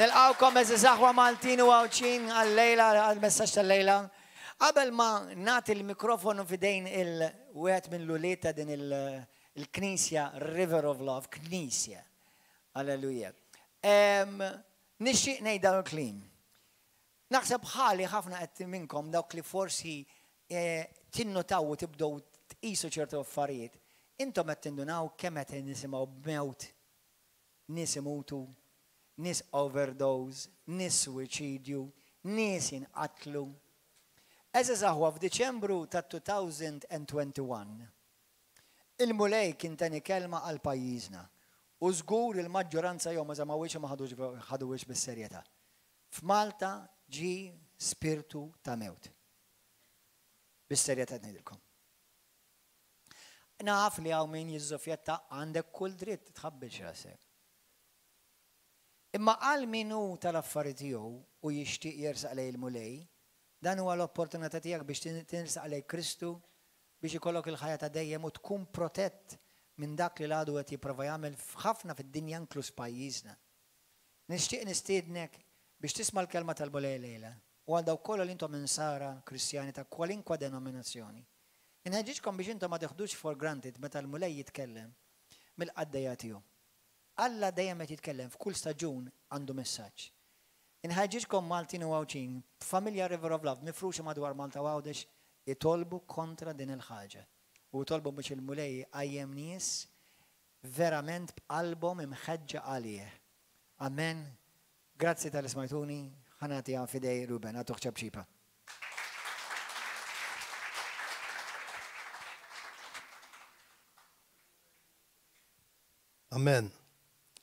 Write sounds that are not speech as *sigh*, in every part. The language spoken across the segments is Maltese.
Nilqawkom eżizaħwa Maltin u għawċin għal-lejla, għal messax tal-lejla. Qabel ma nat il mikrofonu fidejn il-wet minn l-ulita din il-Knisja, River of Love, Knisja. Alleluja. Nixi nejda l-klim. Naħseb ħali ħafna qed minnkom dawk li forsi eh, tinnotaw u tibdow tqisu ċertu affarijiet. Intom għed tindunaw kemm nisimaw nisimgħu b'mewt nisimutu nis overdose, nis suicidju, nis jinqatlu. Eżi zaħwa f'Diċembru ta' 2021. Il-mulej kien tani kelma għal pajjiżna u żgur il-maġġoranza jom ma żamawiex ma ħaduwiex bis-serjetà. F'Malta ġi spirtu ta' mewt. Bis-serjetà ngħidilkom. Naf li għaw min jizzofjetta għandek kull dritt tħabbil xrasek. Imma għal minu tal-affarijiet tiegħu u jixtieq jersaq lej il-mulej, dan huwa l-opportunità tiegħek biex tinsaq lej Kristu biex ikollok il-ħajja ta' dejjem u tkun protett minn dak li l-għadu qed jipprova jagħmel ħafna fid-dinja nklus pajjiżna. Nixtieq nistiednek biex tisma' l-kelma tal bolej lejla u għal dawk kollha li intom minn sara Kristjani ta' kwalinkwa denominazzjoni. Inħeġġitkom biex intom ma teħdux for granted meta l-mulej jitkellem mill qaddejja tiegħu. Alla dejjem qed jitkellem f'kull staġun għandu messaġġ. Inħagġiġkom Maltin u għawċin, familja River of Love, mifruxa madwar Malta għawdex, jitolbu kontra din il-ħagġa. U tolbu biex il-mulej għajem nis, verament b'album imħedġa għalije. Amen. Grazzi tal-ismajtuni, ħanati għan fidej Ruben, għatuħ ċabċipa. Amen.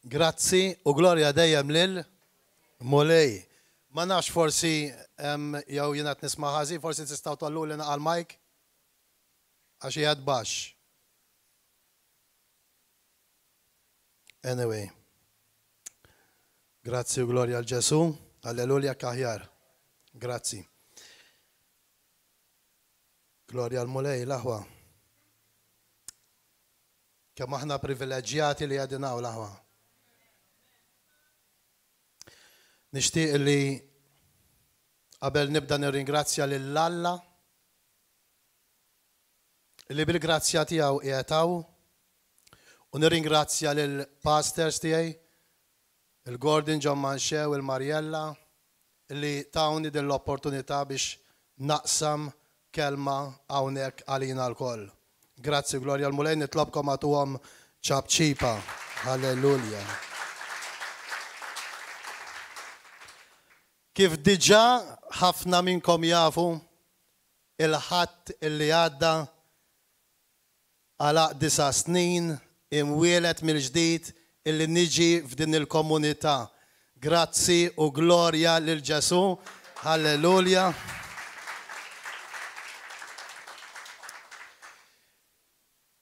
Grazzi u Gloria dejjem lil Mulej. Ma nafx forsi jew jiena nisma' ħażi, forsi tistgħu tollu li naqal Mike għax jgħad baxx. Anyway. Grazzi u Gloria l Ġesu. Alleluja kaħjar. Grazzi. Gloria l Mulej, l ahwa Kemm aħna privileġġjati li għadinaw l-aħwa. Nishtiq li qabel nibda nirringrazzja lil alla li bil-grazzja tiegħu qiegħtaw u nirringrazzja lill pastors tiegħi il-Gordon John Manxew, il-Mariella li tawni din l-opportunità biex naqsam kelma hawnhekk għalina l-koll. Grazzi Gloria l-Mulejn nitlobkom għatuhom ċabċipa. Hallelujah. Kif diġa ħafna minnkom jafu il-ħadd illi għadda għalaq disa snin imwielet mill-ġdid illi niġi f'din il-komunità. Grazzi u glorja lil ġesu. Halleluja.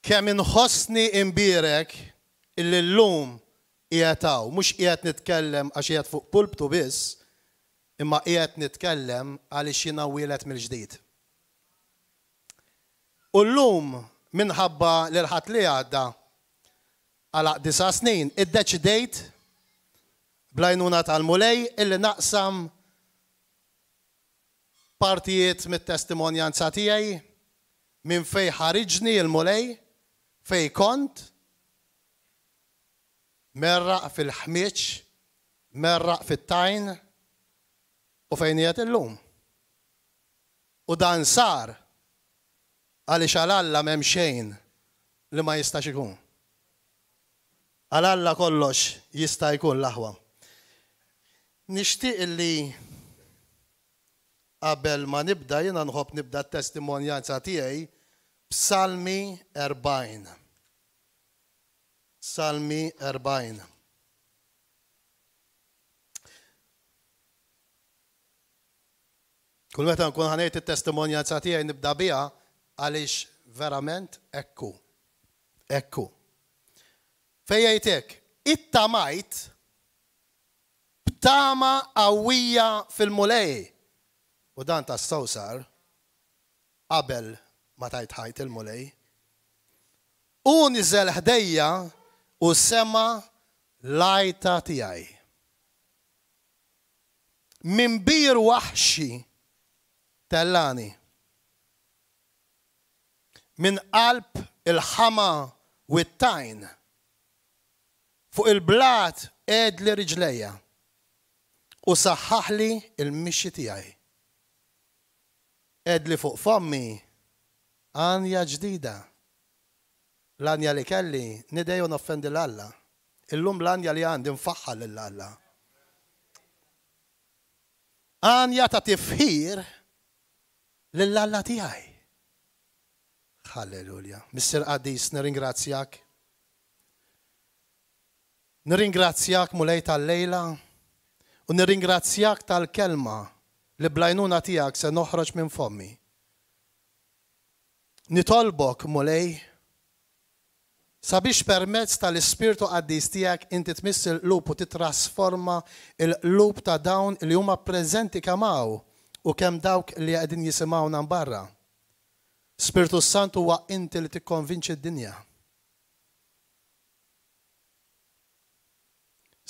Kemm inħossni imbirek illi l-lum qiegħed mhux qiegħed nitkellem għax qiegħed fuq pulptu biss, imma qiegħed nitkellem għaliex jiena wielet mill-ġdid. U llum minħabba l ħadd li għadda għal disa snin iddeċidejt blajnuna tal-mulej illi naqsam partijiet mit-testimonjanza tiegħi minn fej ħariġni l mulej fej kont merraq fil-ħmieċ, merraq fil-tajn, u fejn jgħet illum. U dan sar għaliex għal-Alla m'hemm xejn li ma jistax ikun. Għal-Alla kollox jista' jkun l-aħwa. Nixtieq li qabel ma nibda jiena nħobb nibda t-testimonjanza tiegħi Psalmi 40. Psalmi 40. Kull meta nkun ħanejt it-testimonjanza tiegħi nibda biha għaliex verament ekku. Ekku. Fejjajtek, it-tamajt b'tama qawwija fil-mulej. U dan ta' sawsar qabel ma tajt ħajt il-mulej. U niżel ħdejja u sema lajta tiegħi. Min bir waħxi tellani. Min qalb il-ħama u t-tajn fuq il-blat ed li riġleja u saħħaħli il-mixi tijaj. Ed li fuq fommi għanja ġdida. L-għanja li kelli nidejon offendi noffendi l-alla. Illum l-għanja li għandi mfaħħal l-alla. Għanja ta' tifħir l-alla tijaj. Halleluja. Mr. Addis, nirringrazzjak. Nirringrazzjak mulej tal-lejla u nirringrazzjak tal-kelma li blajnuna tijak se noħroġ minn fommi. Nitolbok mulej sabiex permezz tal-ispirtu għaddis tijak inti tmissil lupu titrasforma il-lup ta' dawn li huma prezenti kamaw u kemm dawk li qegħdin jisimgħuna barra. Spiritu Santu huwa inti li tikkonvinċi d-dinja.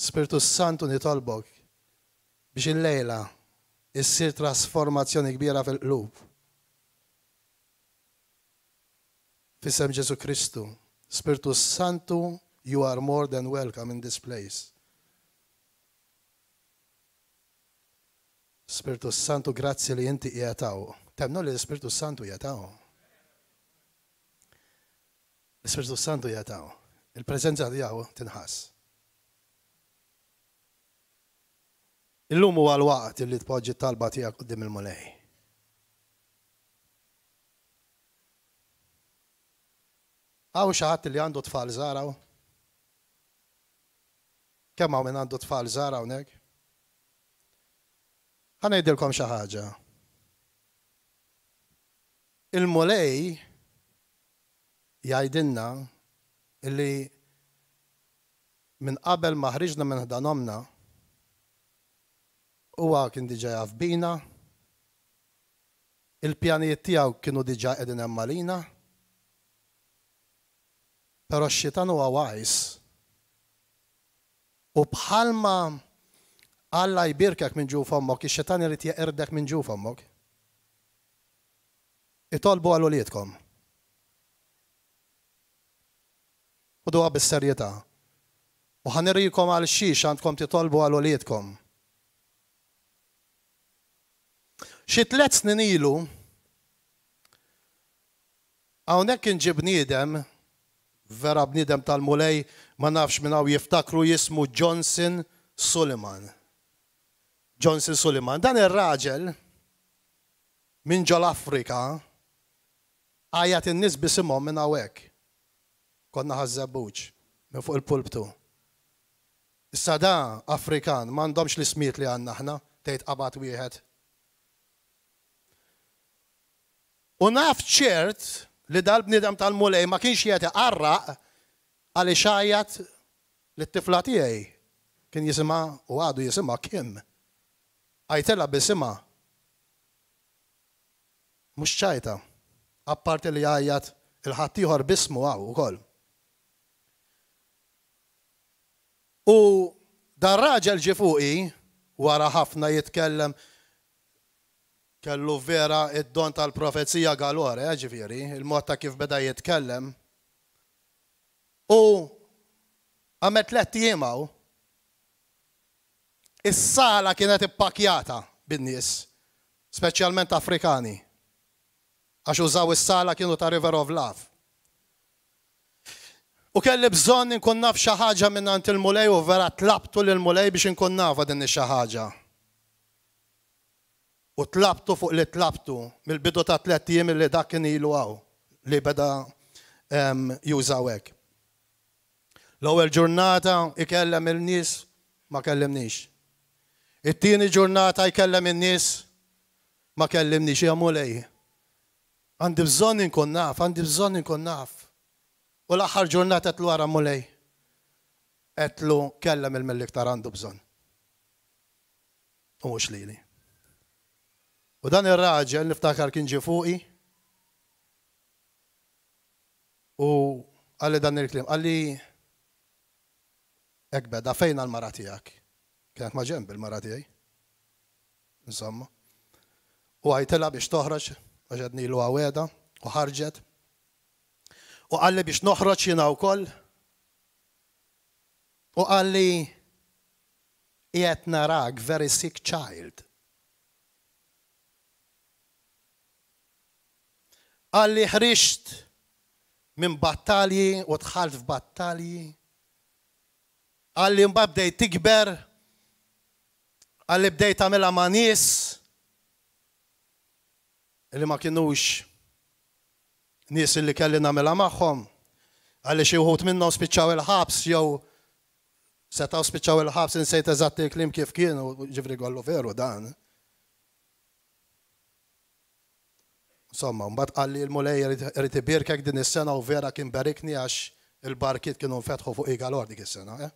Spiritu Santu nitolbok biex il-lejla issir trasformazzjoni kbira fil-qlub. Fisem Ġesu Kristu, Spiritu Santu, you are more than welcome in this place. Spiritu Santu, grazzi li inti jgħataw. E Temnu li l-Spiritu Santu jgħataw. E L-Spiritu Santu jgħataw. E Il-prezenza tiegħu tinħass. Illum huwa l-waqt li tpoġġi talba tiegħek quddiem il-mulej. Għaw xaħat li għandu tfal zaraw? Kemm għaw minn għandu tfal zaraw nek? Ħanajdilkom xi ħaġa. Il-mulej jgħidilna illi minn qabel ma ħriġna minn ħdanomna huwa kien diġa jafbina, il-pjanijiet tiegħu kienu diġa qegħdin hemm malina, però x-xitan huwa wajs. U bħalma Alla jbirkek minn ġu fommok, il xetan irid jeqirdek minn ġu fommok. Itolbu għal uliedkom. U duha bis-serjetà. U ħanirikom għal xiex għandkom titolbu għal uliedkom. Xi tliet snin ilu hawnhekk inġib bniedem vera bniedem tal-mulej ma nafx minn hawn jiftakru jismu Johnson Suleiman. Johnson Suleiman. Dan ir-raġel minn ġol Afrika għajat in-nies bisimhom minn hawnhekk. Konna għazzabuċ minn fuq il-pulptu. Issa da Afrikan m'għandhomx l-ismijiet li għanna ħna tgħid qabad wieħed. U naf ċert li dal-bnidem tal-mulej ma kienx jgħati għarra għalli xajat li t-tifla tiegħi kien jisima u għadu jisima kim. Għajtella bisima, mux ċajta, apparti li għajjat il-ħattijħor bismu għaw u koll. U dar raġel ġifuqi, wara ħafna jitkellem, kellu vera id-don tal-profezija għal-għore, eh, ġifiri, il motta ta' kif beda jitkellem. U għamet let jiemaw, Is-sala kienet ippakjata bin-nies, speċjalment Afrikani. Għax użaw is-sala kienu ta' River of Love. U kelli bżonn inkun naf xi ħaġa minn għand il-mulej u vera tlabtu lil mulej biex inkun nafa din xi ħaġa. U tlabtu fuq li tlabtu mill-bidu ta' tlet jiem li dak kien ilu għaw li beda jużaw hekk. L-ewwel ġurnata ikellem il-nies ma kellimniex. It-tieni ġurnata jkellem in-nies ma kellimni xi jagħmlu lej. Għandi bżonn inkun naf, għandi bżonn inkun naf. U l-aħħar ġurnata qed wara mulej. Etlu kellem il tar għandu bżonn. U mhux lili. U dan ir-raġel niftakar kien ġi fuqi. U għalli dan il-klim, għalli ekbeda fejn l mara tiegħek. Kienet ma' ġemb bil mara tiegħi. Insomma. U għajtela biex toħroġ, għax għadni l għaweda, u ħarġet. U għalli biex noħroġ jina u koll. U għalli jiet narak very sick child. Għalli ħrixt minn battalji u tħalf battalji. Għalli mbabdej tikber għalli bdejt għamela ma' nies li ma kienux nies li kelli namela magħhom għalli xi wħud minnhom spiċċaw il-ħabs jew setaw spiċċaw il-ħabs insejt eżatt klim kif kienu ġivri għallu veru dan. Somma, mbagħad għalli l-mulej irid ibirkek din is-sena u vera kien berikni għax il-barkiet kienu nfetħu fuq igalor dik is-sena, eh?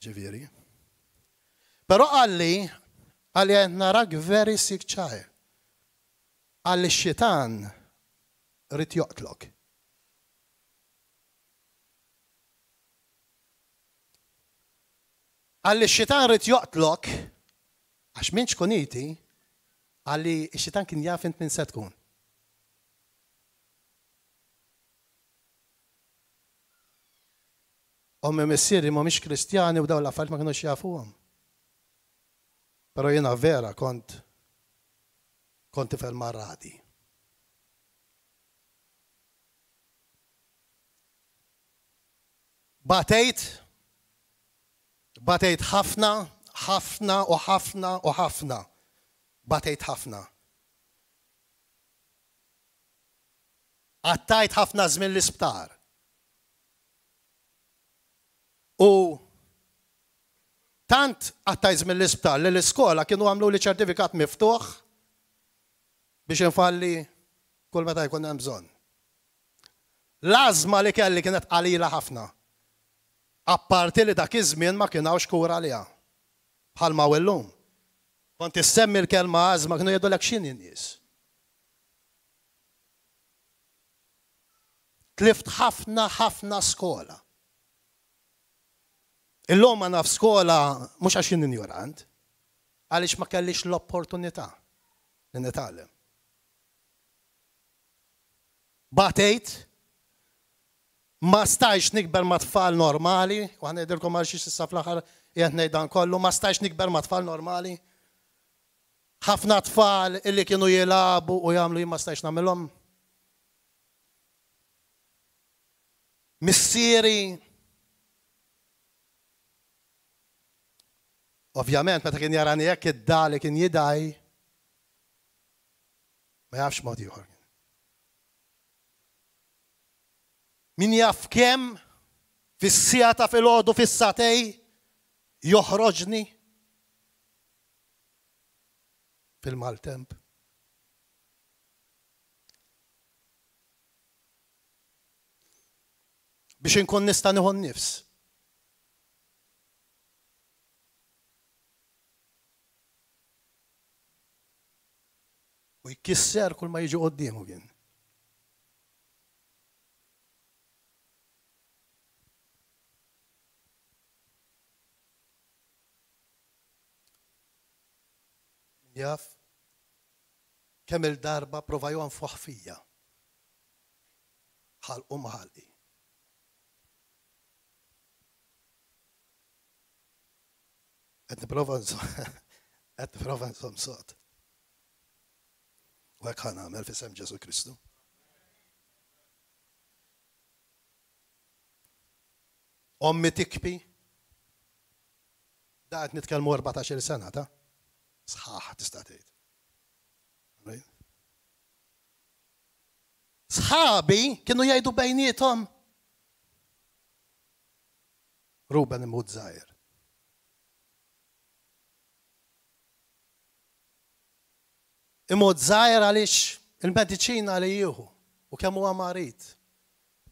Ġiviri. Pero għalli, għalli għed narak very sick child. Għalli xitan rrit joqtlok. Għalli xitan rrit joqtlok, għax minċ koniti, għalli xitan kien jafint minn se tkun. Ommi missieri ma kristjani u daw l-affarijiet ma kienux jafuhom. Pero jena vera kont kont tifel marradi. Batejt, batejt ħafna, ħafna u ħafna u ħafna. Batejt ħafna. Għattajt ħafna żmien l-isptar. U Tant għattajz mill-isptar li l-iskola kienu għamlu li ċertifikat miftuħ biex nfalli kull meta jkun hemm bżonn. L-azma li kelli kienet qalila ħafna. Apparti li dak iż-żmien ma kienawx kura għaliha. Bħalma illum. Kont issemmi l-kelma għazma kienu jgħidu l nies. Tlift ħafna ħafna skola. Illum għana f'skola mux għaxin ignorant, għalix ma kellix l-opportunità li nitalem. Batejt, ma stajx nikber ma tfal normali, u għan jidirkom għal s-saf laħar jgħetnej dan kollu, ma stajx nikber ma tfal normali. ħafna tfal illi kienu jilabu u jgħamlu ma stajx namilom. Missieri, Ovvjament, meta kien jarani jekk id-dali kien jidaj, ma jafx mod ieħor. Min jaf kem fissijata fil ordu fis-satej joħroġni fil-maltemp. Biex inkun nista' nieħu nnifs. u jkisser kull ma jiġu qoddiemu kien. Jaf, kemm il-darba provajju għan fuħfija. Ħalqu maħalqi. Għed niprofa nżom, għed *laughs* niprofa nżom sot. U hekk ħan għamel fisem Ġesu Kristu. Ommi tikpi? Da qed 14 sena ta' sħaħ tista' tgħid. Sħabi kienu jgħidu bejnietom Ruben imud zaħir. imod zaħir għalix il-medicina li jieħu u kemm huwa marit.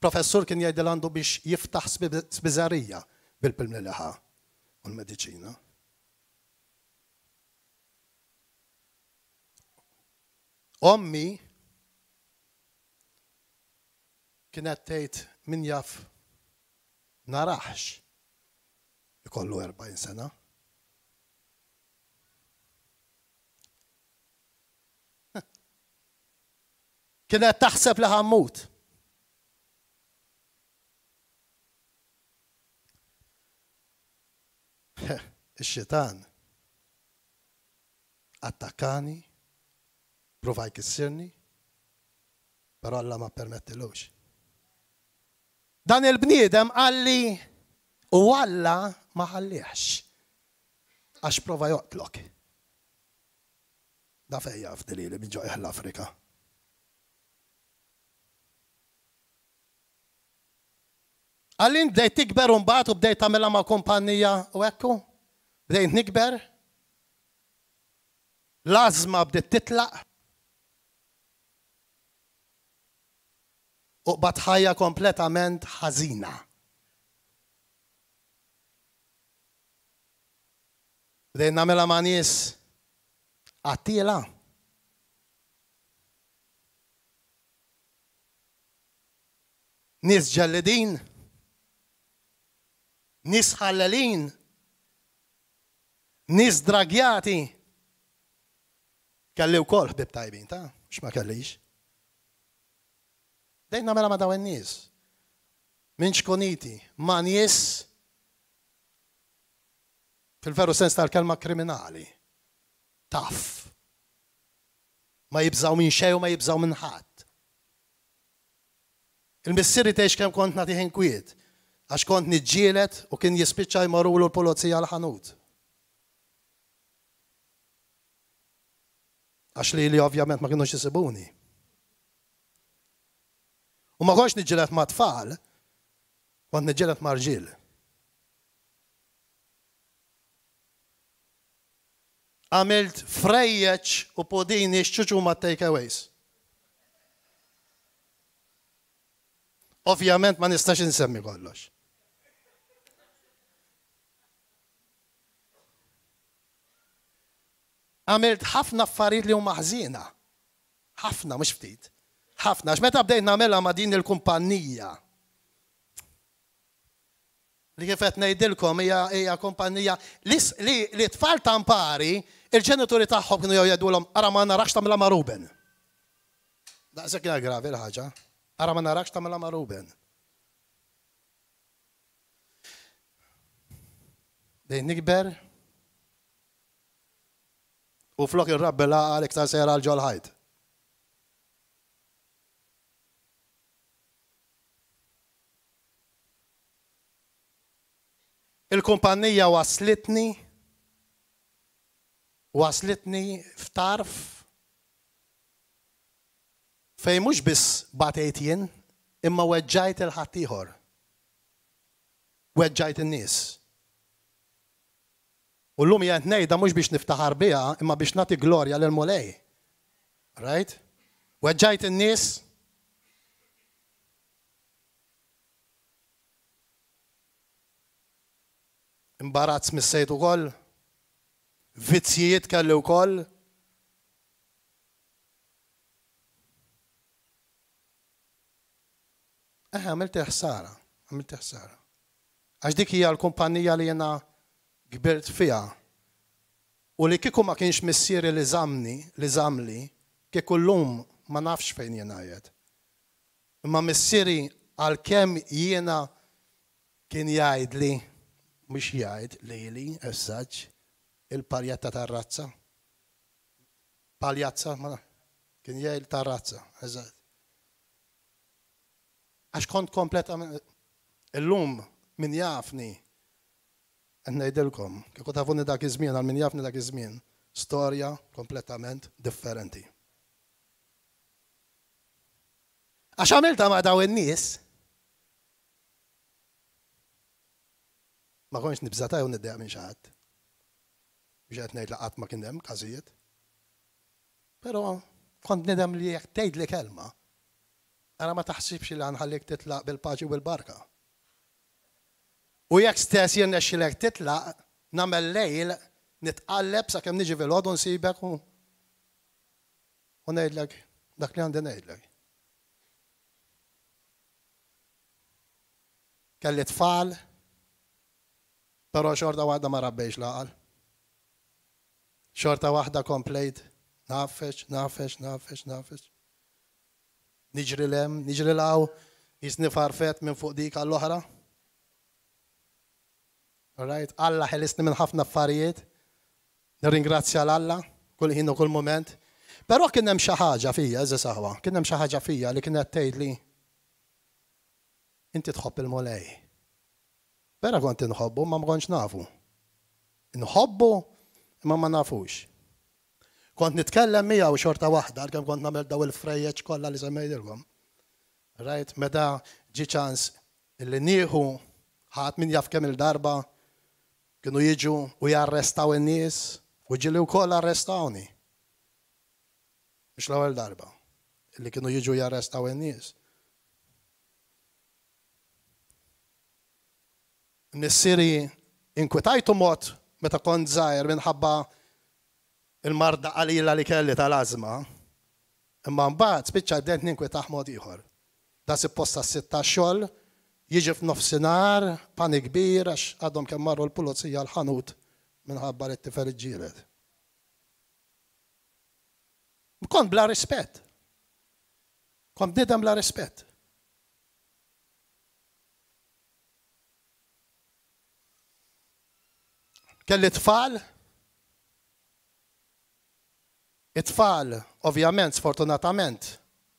Professur kien jgħidil għandu biex jiftaħ spiżarija bil-pilm u l-medicina. Ommi kienet tgħid min jaf naraħx ikollu 40 sena. kienet taħseb li ħammut. Ix-xitan attakani, provaj kissirni, pero Alla ma permettilux. Dan il-bniedem għalli u Alla ma għalliħx. għax prova joqtlok. Da fejja f'dilili minn ġo l-Afrika. Għallin bdejt tikber un bat u bdejt tamela ma' kompanija u ekku? Bdejt nikber? Lazma bdejt titlaq? U ħajja kompletament ħazina. Bdejt namela ma' nies għattila. Nis ġalledin nis ħallalin, nis dragjati. Kelli u kol ħbib tajbin, ta' xma kellix. Dejna mela ma daw nis. Minx koniti, ma nies fil-veru sens tal-kelma kriminali. Taf. Ma jibżaw minn xej u ma jibżaw minn ħadd. Il-missiri teħx kem kont natiħin kwiet Għax kont nidġielet u kien jispiċċa jmarulu l-polizija l-ħanut. Għax li li ovvjament ma kienu xisibuni. U ma konx nidġielet ma tfal, kont nidġielet ma rġil. Għamilt frejjeċ u podini xċuċu ma takeaways. Ovvjament ma nistax insemmi kollox. għamilt ħafna affarijiet li huma ħżiena. Ħafna, mhux ftit. Ħafna, x'meta bdejt nagħmelha ma' din il-kumpanija. Li kif qed ngħidilkom hija hija kumpanija li tfal tampari il-ġenituri tagħhom kienu jew jgħidulhom ara ma narax tagħmilha ma' Ruben. Daqshekk hija gravi l-ħaġa. Ara ma narax tagħmilha ma' Ruben. Dejn nikber, U flok il-rabbela għal ta' sejra għal-ġolħajt. Il-kumpanija waslitni, waslitni f'tarf fej mux biss batejt jien, imma weġġajt il-ħattijħor. Weġġajt il-nis. U l-lum jgħant nejda mux biex niftaħar bija, imma biex nati glorja l-mulej. Right? Weġġajt in-nis, imbarazz mis-sejt u koll, vizzijiet kelli u koll. Eħe, għamilti ħsara, Għamilti ħsara. Għax dik hija l-kumpanija li jena gbert fija u li kiku ma kienx missieri li zamni, li zamli, kiku l-lum ma nafx fejn jena jed. Ma missieri għal kem jena kien jajd li, mux jgħid li li, essaġ, il-parjatta ta' razza. Paljazza, ma kien jgħid ta' razza, eżat. Għax kont kompletament, l-lum min jafni, Nejdilkom, kieku tafuni dak iż-żmien, għal min jafni dak iż-żmien, storja kompletament differenti. Għax għamilta ma' daw in-nies, ma konx nibżata jew niddeja minn xaħat. Bġet nejt laqat ma kien hemm każijiet. Però kont nidem li jekk tejt li kelma, għara ma taħsibx li ħanħallik titlaq bil-paċi u bil-barka. U jekk stess jenna xilek titlaq, namel lejl, nitqalleb sa' kem nġi fil-ħodu nsibek u. U nejdlek, dak li għandi nejdlek. Kelli tfal, pero xorta wahda ma rabbejx laqal. Xorta waħda komplejt, nafex, nafex, nafex, nafex. Niġri lem, niġri law, jisni farfet minn fuq dik għall-oħra. Right. Alla ħelisni minn ħafna affarijiet. Nirringrazzja l-Alla kull ħin u kull moment. Però kien hemm xi ħaġa fija, eżi saħwa, kien hemm xi ħaġa fija li kien qed tgħidli inti tħobb il mulej Però kont inħobbu ma mkonx nafu. Inħobbu imma ma nafux. Kont nitkellem mija u xorta waħda, għalkemm kont nagħmel daw il-frejjeġ kollha li semmejdilkom. Right, meta ġi ċans li nieħu ħadd min jaf kemm il-darba kienu jiġu u jarrestaw n nies u ġili wkoll arrestawni. Mhux l-ewwel darba Illi kienu jiġu jarrestaw in-nies. Nissiri inkwetajtu mod meta kont zaħir minħabba il-marda għalila li kelli tal-azma. Imma mbagħad spiċċa dent ninkwetaħ mod ieħor. Da si posta sitta xogħol jiġi f'nofsinar, pani kbir, għax għadhom kemm marru l-pulizija l-ħanut minħabba li t-tifer ġiret. Mkont bla rispett. Kont bnidem bla rispett. Kelli tfal? It-tfal, ovvjament, sfortunatament,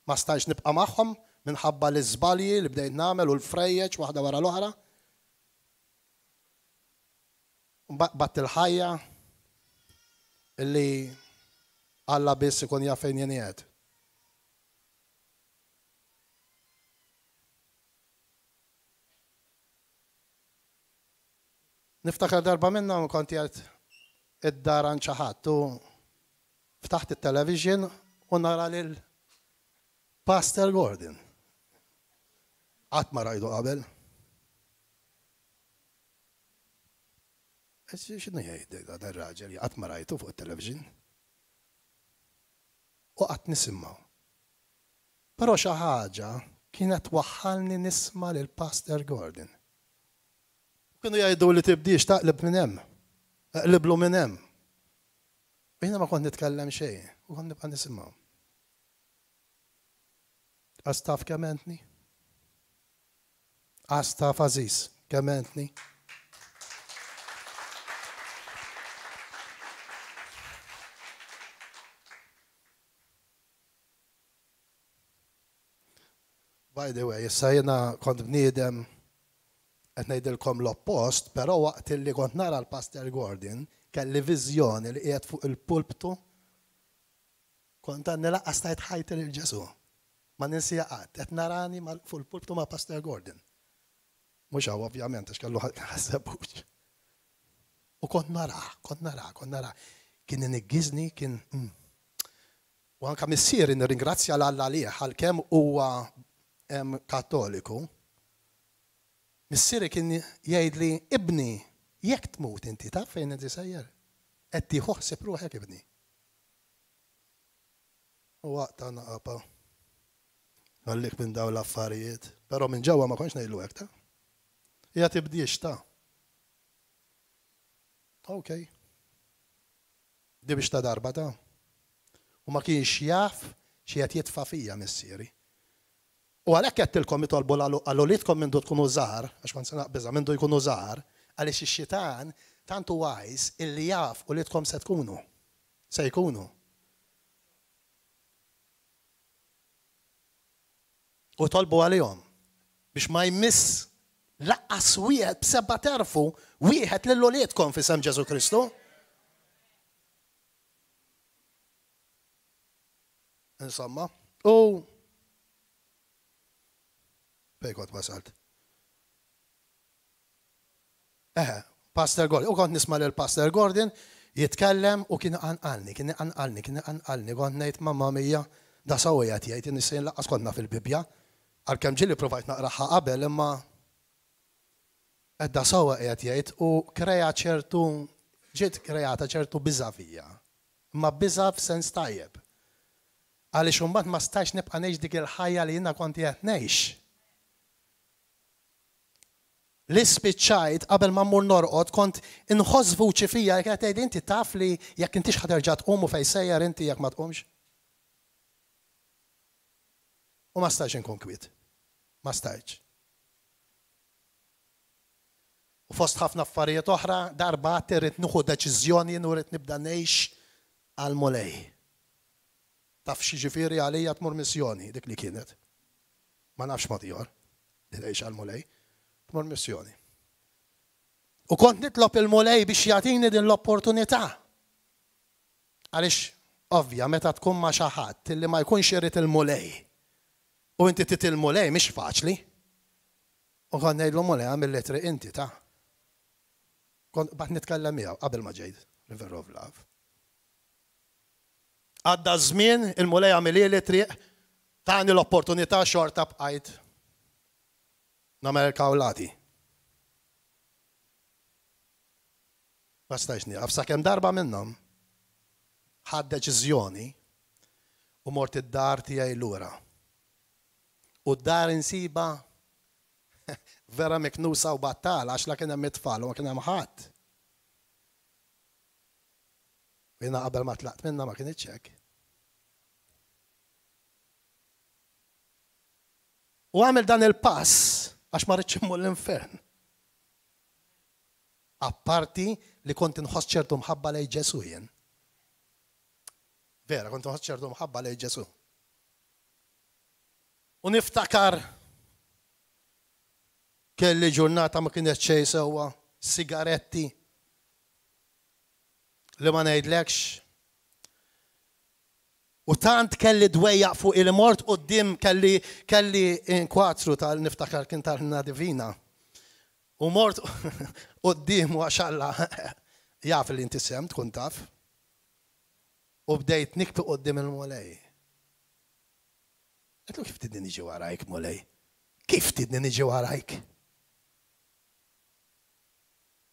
ma stajx nibqa' magħhom, minħabba l-izbalji li bdejt namel u l-frejjeċ waħda wara l-oħra. Bat il-ħajja illi għalla biss ikun jaffejn jenijed. Niftakar darba minna u konti għed id-dar ċaħat u ftaħt il-television u nara lil Pastor Gordon. Għat ma rajdu qabel. Xinu jgħid dan il-raġel, għat ma rajtu fuq il-televġin. U għat nisimmaw. Pero xaħġa kienet waħħalni nisma l pastor Gordon. Kienu jgħidu li tibdix taqlib minn hemm, qliblu minn hemm. Jiena ma kont nitkellem xejn, u kont nibqa' nisimgħu. Għastaf kemm Asta Faziz. Kementni. By the way, issa jena kont bniedem qed ngħidilkom l-oppost, però waqt li kont nara l-Pastor Gordon kelli viżjoni li qiegħed fuq il-pulptu kont nilaqqa stajt ħajt il-Ġesu. Ma ninsija qatt, fuq il-pulptu ma' Pastor Gordon. Mux għaw, ovvjament, għax kallu ħassabux. U kont nara, kont nara, kont nara. Kien niggizni, kien. Hmm. U għanka missir nirringrazzja l-Alla li, għal-kem huwa kattoliku. Missiri kien jgħid li ibni, jekk tmut inti, taf fejn inti sejjer? Etti hoħseb ruħek ibni. U għaqta naqapa. Għallik minn daw l-affarijiet. Pero minn ġewwa ma konx ngħidlu hekk ta' Ija tibdiex ta' ok Dibiex ta' darba ta' u ma kienx jaf xi qed jitfa' fija missieri. U għalhekk qed tilkom itolbu għallolitkom minn du tkunu żgħar, għax kont se naqbiża minn du jkunu żgħar, għaliex xitan tantu għajs illi jaf u litkom se tkunu. Se jkunu. U tolbu għalihom biex ma jmiss laqqas wieħed b'seba tarfu wieħed lil lolietkom fi sem Ġesu Kristu. Insomma, u fejkot wasalt. Eħe, Pastor Gordon, u kont nisma l-Pastor Gordon jitkellem u kien anqalni, kien anqalni, kien anqalni, kont ngħid mamma mija da sawja jajt, kien laqqas konna fil-Bibja, għal kemm ġili provajt naqraħa qabel imma edda sawa qed jgħid u kreja ċertu ġiet kreata ċertu biża fija. Ma biża f'sens tajjeb. Għaliex imbagħad ma stax nibqa' ngħix dik il-ħajja li jiena konti qed ngħix. l spiċċajt qabel ma mmur norqod kont inħoss vuċi fija jekk qed inti taf li jekk intix ħaderġa tqum u fejn sejjer inti jekk ma tqumx. U ma stax inkun kwiet. Ma stax. fost ħafna affarijiet oħra, darba rrit nuħu deċizjoni u rrid nibda ngħix għal mulej. Taf xi ġifieri għalija tmur missjoni dik li kienet. Ma nafx ma tiegħor li għal mulej, t-mur missjoni. U kont nitlob il-mulej biex jatini din l-opportunità. Għaliex ovvja meta tkun ma xi ħadd illi ma jkunx irid il-mulej. U inti titil mulej mhix faċli. U kont ngħidlu mulej għamil letri inti ta' Kon bat nitkellem miegħu qabel ma ġejt River of Love. Għadda żmien il-mulej għamilili triq tani l-opportunità xorta bqajt namel kawlati. Ma stajx għafsa kem darba minnhom ħad deċiżjoni u mort id-dar tiegħi lura. U d-dar insiba vera miknusa u battal, għax la kena mitfall u kena mħat. Jena qabel ma tlaqt minna ma kena ċek. U għamil dan il-pass għax ma rċimmu l-infern. Apparti li konti nħos ċertu mħabba lej Ġesu jien. Vera, konti nħos ċertu mħabba lej Ġesu. U niftakar kelli ġurnata ma kienet xej sewa, sigaretti li ma ngħidlekx. U tant kelli dwejja fuq il-mort u d-dim kelli, kelli inkwatru tal-niftakar kien tal-na divina. U mort *laughs* u d-dim u għaxalla *laughs* jaf li inti sem tkun taf. U bdejt nikbi u d-dim il-molej. Għetlu kif tidni niġi warajk, molej? Kif tidni niġi warajk?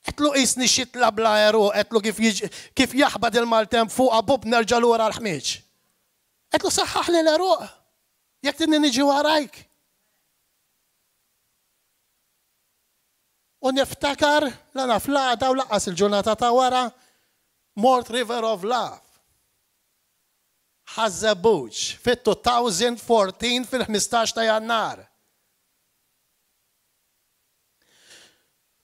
Etlu isni xitla bla eru, etlu kif, kif jaħbad il-maltem fuq abub nerġa l-ura l-ħmiġ. Etlu saħħaħ li l-eru, jek tinni nġi warajk. U niftakar la għada u laqqas il-ġurnata ta' wara Mort River of Love. Hazzabuċ, fit-2014 fil-15 ta' jannar.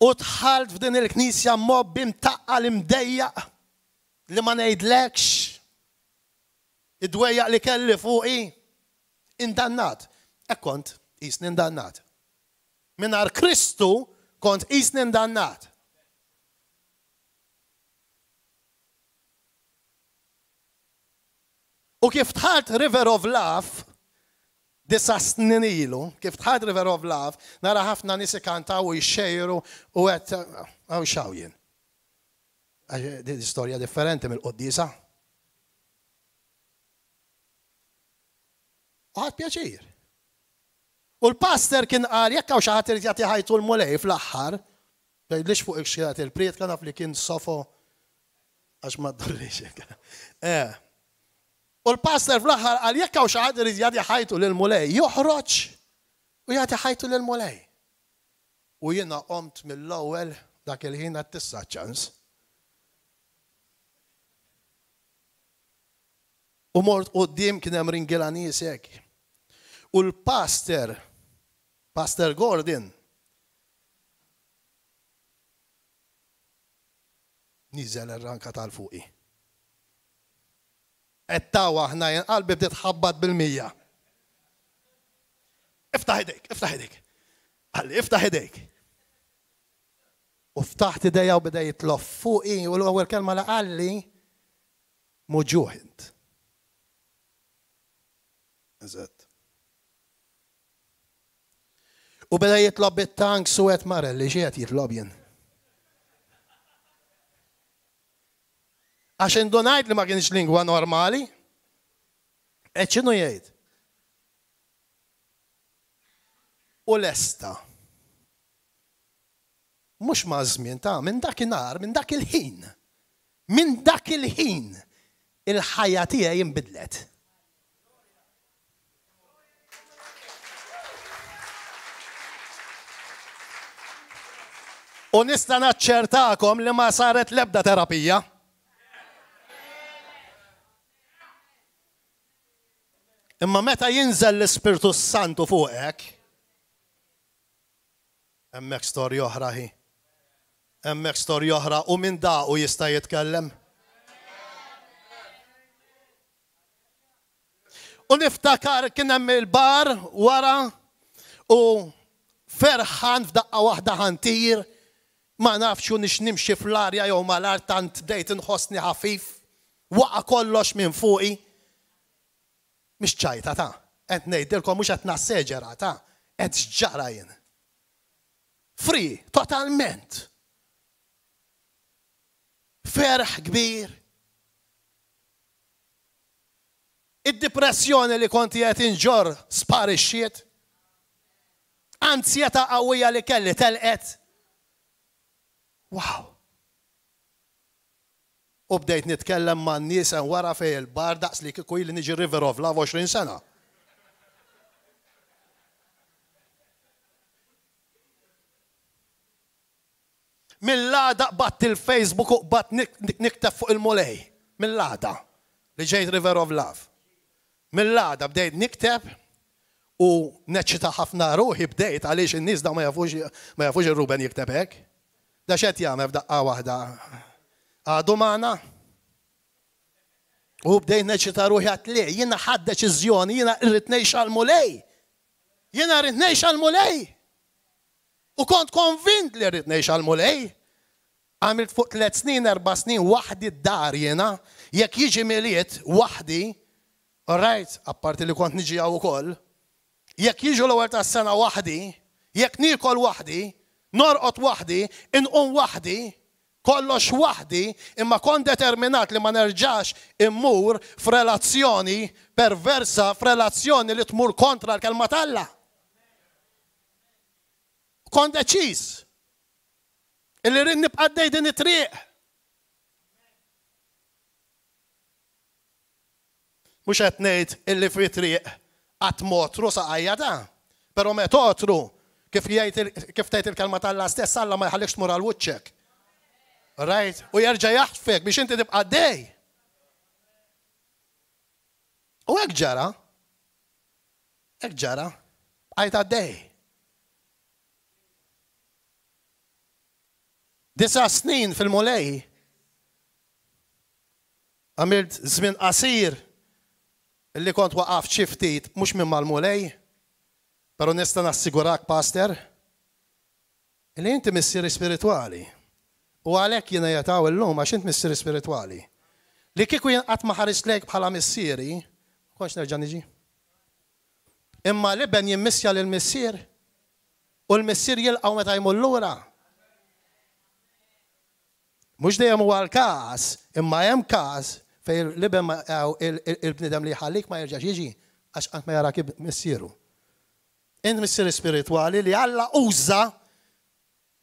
u tħalt f'din il-knisja mob imtaqqa l-imdejjaq li ma ngħidlekx id-dwejjaq li kelli fuqi indannat. Ekkont kont indannat. Minar Kristu kont jisni indannat. U kif tħalt River of Love disa ilu, kif tħadri River of Love, nara ħafna nisi kantaw u jxejru u għet, għaw xawjen. Di storja differenti mill-qoddisa. Għad pjaċir. U l-pastor kien għal, jekk għaw xaħat irrit ħajtu l-mulej fl-axħar, lix fuq iċċirat il-priet, kanaf li kien sofo għax ma d U l-pastor fl-aħħar għal jekka u xi ħadd jagħti ħajtu lil mulej, joħroġ u jagħti ħajtu lil mulej. U jiena omt mill-ewwel dak il-ħin qed tissa ċans. U mort u kien hemm kienem ringilani jisek. U l-pastor, Pastor Gordon, niżel ir-ranka tal-fuqi. Ettawa ħna qalbi bdiet ħabbat bil-mija. Iftaħ idejk, iftaħ idejk. Għalli, iftaħ idejk. U ftaħt ideja u bida jitlof fuqi u l-għawel kelma la għalli muġuħint. Eżat. U bida jitlob bit-tank suwet marelli, ġiet jitlob jen. Għax indunajt li ma kienx lingwa normali, eċinu jgħid. U lesta. Mux ma' ta' minn dak il-nar, minn dak il-ħin. Minn dak il-ħin il-ħajja tiegħi jimbidlet. U nista naċċertakom li ma saret lebda terapija. Imma meta jinżel l-Ispirtu Santu fuqek, emmek storja oħra hi. Emmek storja oħra u minn da u jista' jitkellem. U niftakar kien hemm il-bar wara u ferħan f'daqqa waħda ħantir ma nafx u nix nimxi fl-arja jew mal-art tant dejt inħossni ħafif waqa kollox minn fuqi Mhix ċajta ta' qed ngħidilkom mhux qed nasseġera ta' qed x'ġara jen. Free, totalment. Ferħ kbir. Id-depressjoni li konti qed inġor sparixxiet. Anzjeta qawwija li kelli telqet. Wow! U bdejt nitkellem ma' n-nies wara fej il-bar daqs li kiku li niġi River of Love 20 sena. Mill-lada batt il-Facebook u batt niktaf fuq il molej Mill-lada li ġejt River of Love. Mill-lada bdejt nikteb u neċċita ħafna ruħi bdejt għaliex in-nies da ma jafux ir-Ruben jikteb hekk. Da xed jagħmel f'daqqa waħda għadu maħna. U bdejna neċita ruħi għatli, jina ħad deċizjoni, jina rritnej għal mulej Jina rritnej għal mulej U kont konvint li rritnej għal mulej Għamilt fuq tlet snin, erba snin, wahdi d-dar jena, jek jiġi miliet, wahdi, right, apparti li kont nġi għaw koll, jekk jiġu l-ewwel tas-sena waħdi, jekk nikol wahdi, norqot waħdi, inqum waħdi, kollox waħdi, imma kon determinat li ma nerġax immur f'relazzjoni perversa, f'relazzjoni li tmur kontra l-kelma talla. Kon deċis. Illi rin nibqaddej din it-triq. Mux etnejt illi fi triq għatmotru saqajja da. Pero me kif kif tgħid il-kelma talla stess alla ma jħalix tmur għal wuċċek. Right? U jarġa jaħfek biex inti tibqa' dej. U hekk ġara. Hekk ġara. Bqajt għaddej. Disa snin fil-mulej. Għamilt żmien qasir li kont waqaf ċiftit mhux minn mal-mulej, però nista' nassigurak, pastor, li inti missieri spirituali. U għalek jina jataw l-lum għax missiri spirituali. Li kiku jen għatma ħaris lejk bħala missiri, konx nerġan iġi. Imma li ben jimmissja l-missir u l-missir jilqaw meta jmur l-ura. Mux dejjem huwa l-każ, imma hemm każ fej li ben il-bnidem li ħallik ma jerġax jiġi għax qatt ma jarak missieru. Int missiri spirituali li Alla uża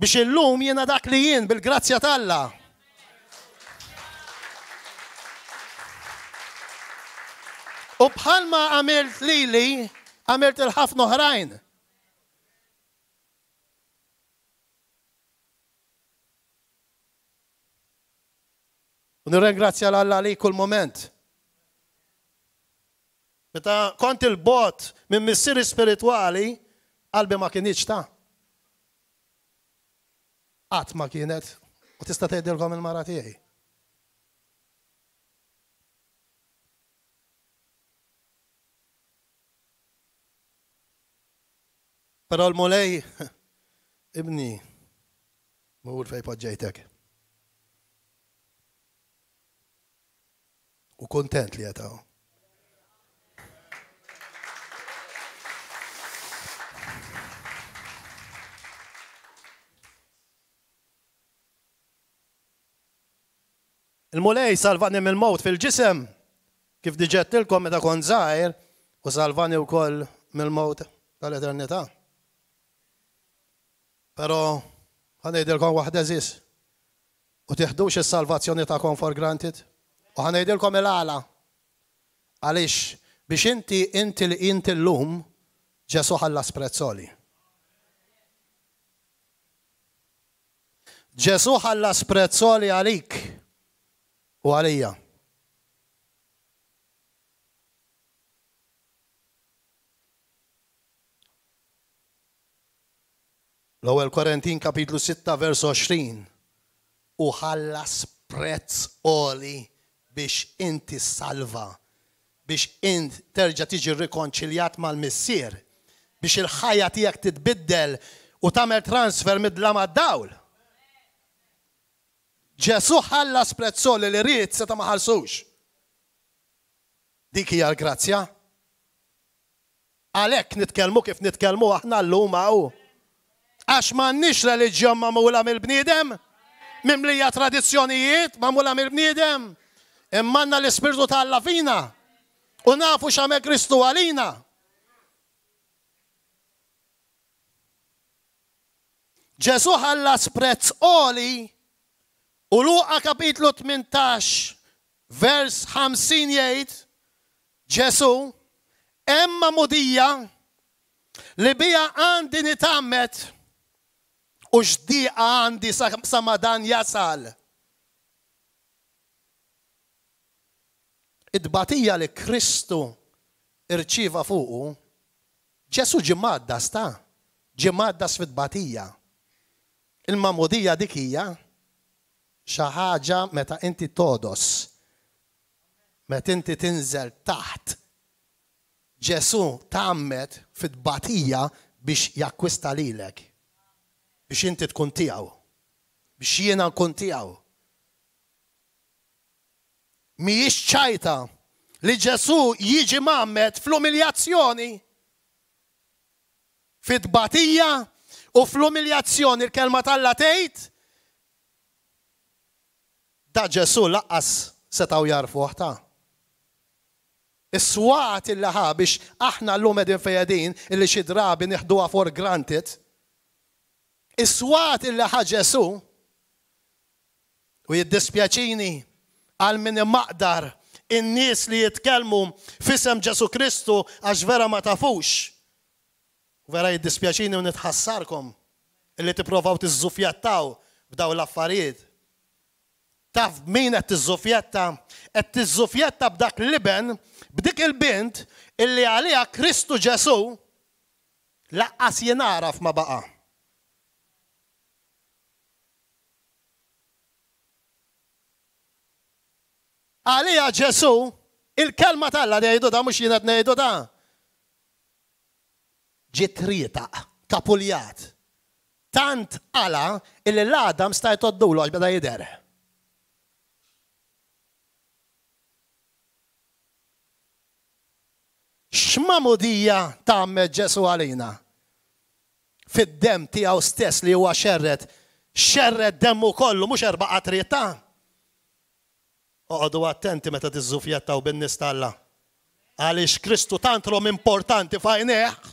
biex illum jiena dak li jien bil-grazzja talla. U bħalma għamilt lili, għamilt il-ħafna oħrajn. U nirringrazzja l-Alla li kull moment. Meta kont il-bot minn missieri spirituali, qalbi ma kienieċ ta' Għat ma kienet, u tista' tgħidilkom il-mara tiegħi. Però l-mulej, *laughs* ibni, mur fej poġġejtek. U kontent li jataw. Il-mulej salvani mill mawt fil-ġisem, kif diġettilkom meta kon zaħir, u salvani u koll mill mawt tal-eternità. Pero, ħanajdilkom wahda zis, u tiħdux il-salvazzjoni ta' kon for granted, u ħanajdilkom il-għala, għalix, biex inti inti l inti l-lum, ġesu ħalla sprezzoli. Ġesu ħalla sprezzoli għalik u għalija. L-ewwel Korentin kapitlu 6 verso 20 u ħallas prezz oli biex inti salva biex int terġa' tiġi rikonċiljat mal-missier biex il-ħajja tiegħek titbiddel u tagħmel transfer mid-dlam dawl Ġesu ħalla sprezzo li rrit seta ma ħalsux. Dik hija l-grazzja. Għalek nitkelmu kif nitkelmu aħna l-lum għaw. Għax ma nix religjon ma mula mill-bnidem, mimlija tradizzjonijiet ma mula mill-bnidem, immanna l-Ispirtu tal-la fina, u nafu xame Kristu għalina. Ġesu ħalla sprezz oli U Luqa kapitlu 18, vers 50 jgħid, Ġesu, emma mudija li bija għandi nitammet u xdiqa għandi samadan jasal. Id-batija li Kristu irċiva fuqu, Ġesu ġimadda sta, ġimadda sfid batija. Il-mamudija dikija, hija xaħġa ħaġa meta inti todos, meta inti tinżel taħt. Ġesu tammet fit-batija biex jakkwista lilek, biex inti tkun tiegħu, biex jiena nkun tiegħu. Mhijiex ċajta li Ġesu jiġi mammet fl-umiljazzjoni, fit-batija u fl-umiljazzjoni il-kelma tal-latejt, ta' Ġesu laqqas setaw jarfu ta' Is-swaqat il-laħa biex aħna l-lum edin fejedin illi xi drabi nieħduha for granted. Is-swaqat il Ġesu u jiddispjaċini għal min maqdar in-nies li jitkellmu fisem Ġesu Kristu għax vera ma tafux. Vera jiddispjaċini u nitħassarkom illi tipprovaw tiżżufjattaw b'daw l-affarijiet taf min qed għet qed zufjetta b'dak liben b'dik il-bint illi għalija Kristu Ġesu laqqas jenaraf ma baqa. Għalija Ġesu il-kelma tal-la għajdu da mux jenad nejdu da. Ġitrieta, kapuljat. Tant għala illi l-Adam stajt oddu l-għax bada jider. x'mamudija tagħmel Ġesu għalina. Fid-dem tiegħu stess li huwa xerret, xerret demmu kollu mhux erba' qatrieta. Uqdu attenti meta tiżżufjettaw bin-nies talla. Għaliex Kristu tantrom importanti fajneħ.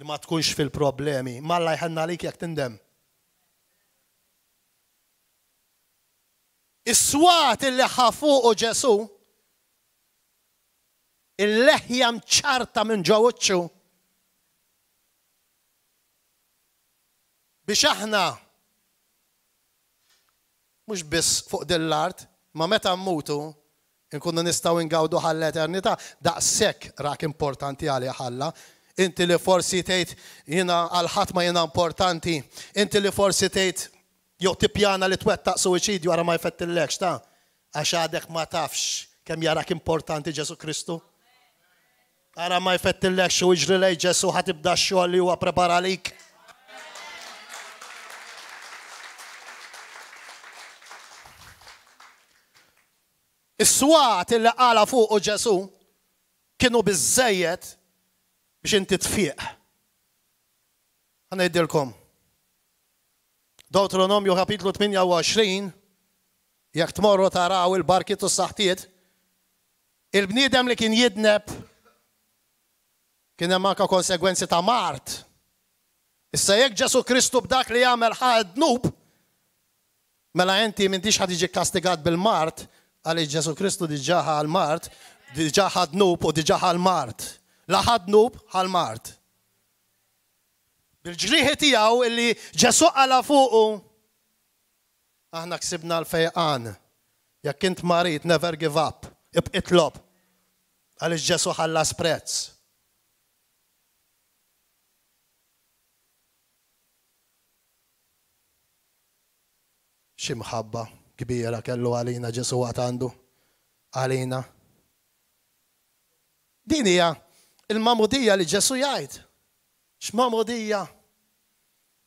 Li ma tkunx fil-problemi, malla jħanna għalik jak tindem. Is-swat ħafu u Ġesu, il-leħja mċarta minn ġawuċċu biex aħna mux biss fuq dell-art, ma meta mmutu nkunu nistaw ingawdu ħall-eternità, daqshekk rak importanti għalli ħalla. Inti li forsi tejt jiena għal ħadd ma jiena importanti, inti li forsi tgħid jew tipjana li twettaq suwiċidju għara ma jfettilekx ta' għax għadek ma tafx kemm jarak importanti Ġesu Kristu. Għara ma jfettilekx u iġri lej Ġesu ħatibda xogħol li huwa prepara lik. Is-swat illi qala fuq u Ġesu kienu bizzejiet biex inti tfiq. Għana jiddilkom Deuteronomio kapitlu 28, jekk tmorru taraw il-barkitu s-saħtiet, il-bniedem li kien jidneb kien hemm anke konsegwenzi ta' mart. Issa jekk Ġesu Kristu b'dak li jagħmel ħad nub, mela inti minn ħad jiġi kastigat bil-mart, għaliex Ġesu Kristu diġà ħal-mart, diġà ħad nub u diġà ħal-mart. La ħad nub ħal-mart bil-ġriħi tijaw illi ġesu għala fuqu. Aħna ksibna l-fejqan. Jekk int marit, never give up. Ibqitlob. għal ġesu ħallas prezz. ximħabba kbira kellu għalina ġesu għat għandu għalina. Din hija il-mamudija li ġesu jgħid x'ma modija.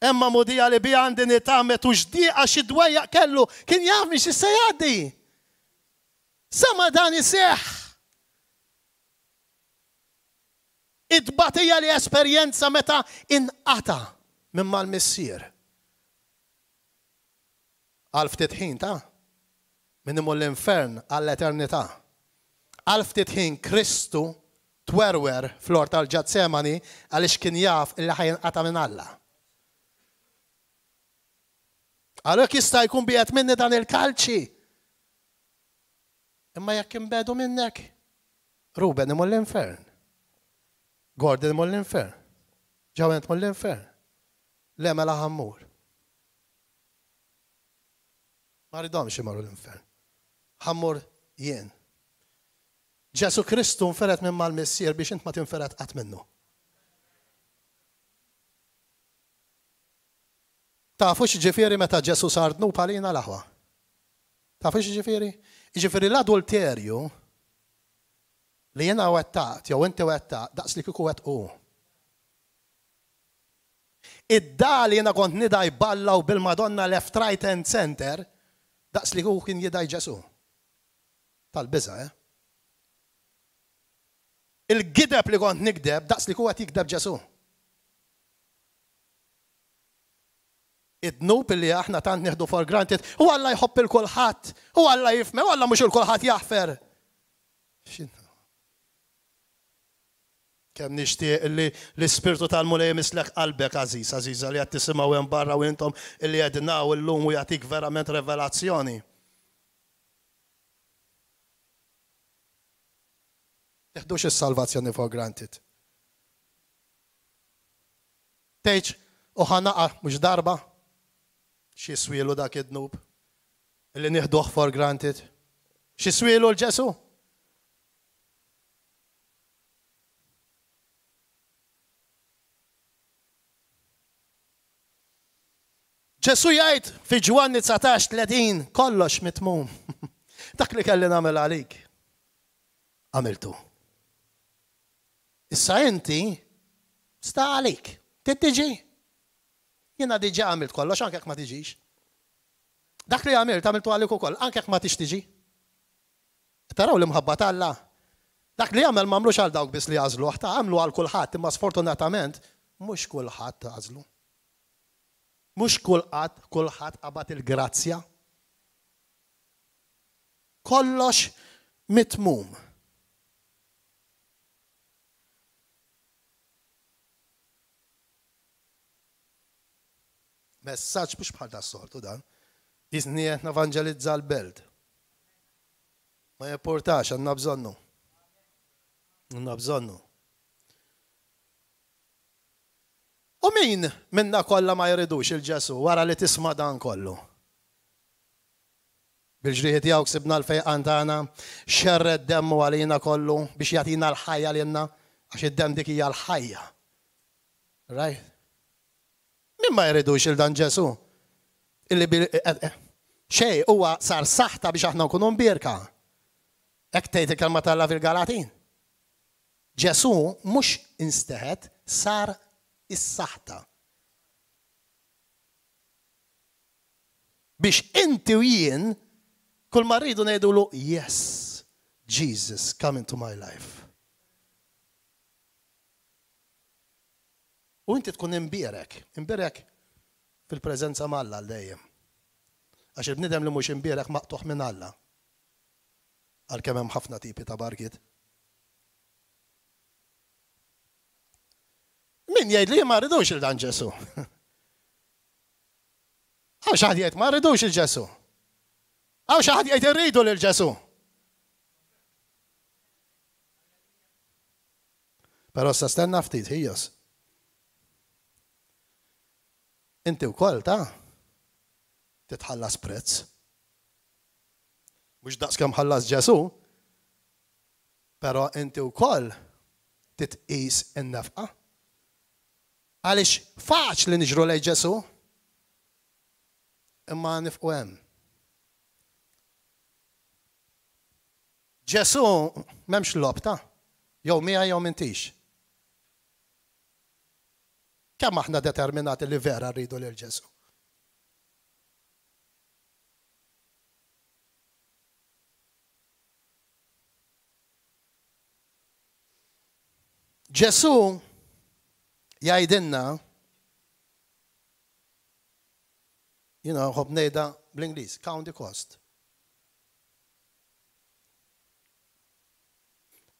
Emma modija li bija għandin itamet u xdiqa xidweja kellu kien jafni xi se jgħaddi. Sama dan iseħ. Id-batija li esperjenza meta inqata minn mal-missier. Għal ftit ħin ta' minn l-infern għall-eternità. Għal ftit ħin Kristu twerwer flor tal-ġatsemani għalix kien jaf illi ħajinqata minn Alla. Għalhekk jista' jkun biqet minni dan il-kalċi. Imma jekk imbedu minnek, Ruben imull l-infern. Gordon imull l-infern. Ġawent imull l-infern. Lemela ħammur. Ma ridhomx imorru l-infern. Ħammur jien. Ġesu Kristu nferet minn mal-Missir biex int ma tinferet qatt minnu. Tafu ġifiri meta Ġesu sardnu palina laħwa. Tafu ġifiri? Ġifiri l-adulterju li jena wettaqt, jew inti wettaqt, daqs li kiku wettqu. Id-da li jena kont nidaj u bil-Madonna left, right and center, daqs li kiku kien jidaj Ġesu. Tal-biza, eh? il-gideb li kont nikdeb, daqs li kuwa tikdeb ġesu. id-nub li aħna tant neħdu for granted, u għalla jħobb il kolħat u għalla jifme, u għalla mux il kolħat jaħfer. Kem nishtiq li l-spirtu tal-mulej mislek qalbek għaziz, għaziz li għat jen barra u intom li għednaw l lum u jgħatik verament revelazzjoni. teħdux is-salvazzjoni for granted. Tejċ, uħanaqa, mux darba, xie swilu dak id-nub, li nieħduh for granted. Xie swilu l-ġesu? ġesu jgħid fi ġwanni 19-30 kollox mitmum. *laughs* dak li kelli għamil għalik. Għamiltu. Issa inti sta għalik. Tittiġi. Jena diġi għamilt kollox, anke ma tiġix. Dak li għamilt, għamiltu għalik u koll, anke ma tiġiġi. Taraw li mħabba talla. Dak li għamil mamlux għal dawk bis li għazlu, ħta għamlu għal kullħat, imma sfortunatament, mux kullħat għazlu. Mux kullħat, kullħat għabat il-grazzja. Kollox mitmum messaġġ biex bħal da soltu dan. Jisni qed navanġelizza l-belt. Ma jeportax, għandna bżonnu. Għanna bżonnu. U min minna kolla ma jridux il-ġesu wara li tisma dan kollu? Bil-ġriħi tijaw ksibna l-fejqan tagħna, xerred demmu għalina kollu biex jatina l-ħajja l-jenna, għax id-dem dik hija l-ħajja. Right? Imma jridux il-dan Ġesu. Illi bil eh, eh, xej uwa sar saħta biex aħna kunu mbirka. Ek tgħid il-kelma talla fil-Galatin. Ġesu mux insteħet sar is-saħta. Biex inti u jien kull marridu nejdu lu, yes, Jesus, come into my life. U inti tkun imbirek, imbirek fil-prezenza malla l-dajem. Għax il-bnidem li mux imbirek maqtuħ minn Alla. Għal kemem ħafna tipi ta' barkit. Min jgħid li ma rridux il-dan ġesu. *laughs* Għaw xaħd jgħid ma rridux il-ġesu. Għaw xaħd jgħid irridu l-ġesu. Pero sa stenna ftit, hijos. inti wkoll ta' titħallas prezz. Mhux daqs ħallas Ġesu, però inti wkoll titqis in-nefqa. Għaliex faċli niġru lej Ġesu, imma nifqu hemm. Ġesu memx lobta, jew mija jew mintix. Kemm aħna determinati li vera rridu lil Ġesu? Ġesu jgħidinna jina you know, ngħidha bl-Ingliż, count the cost.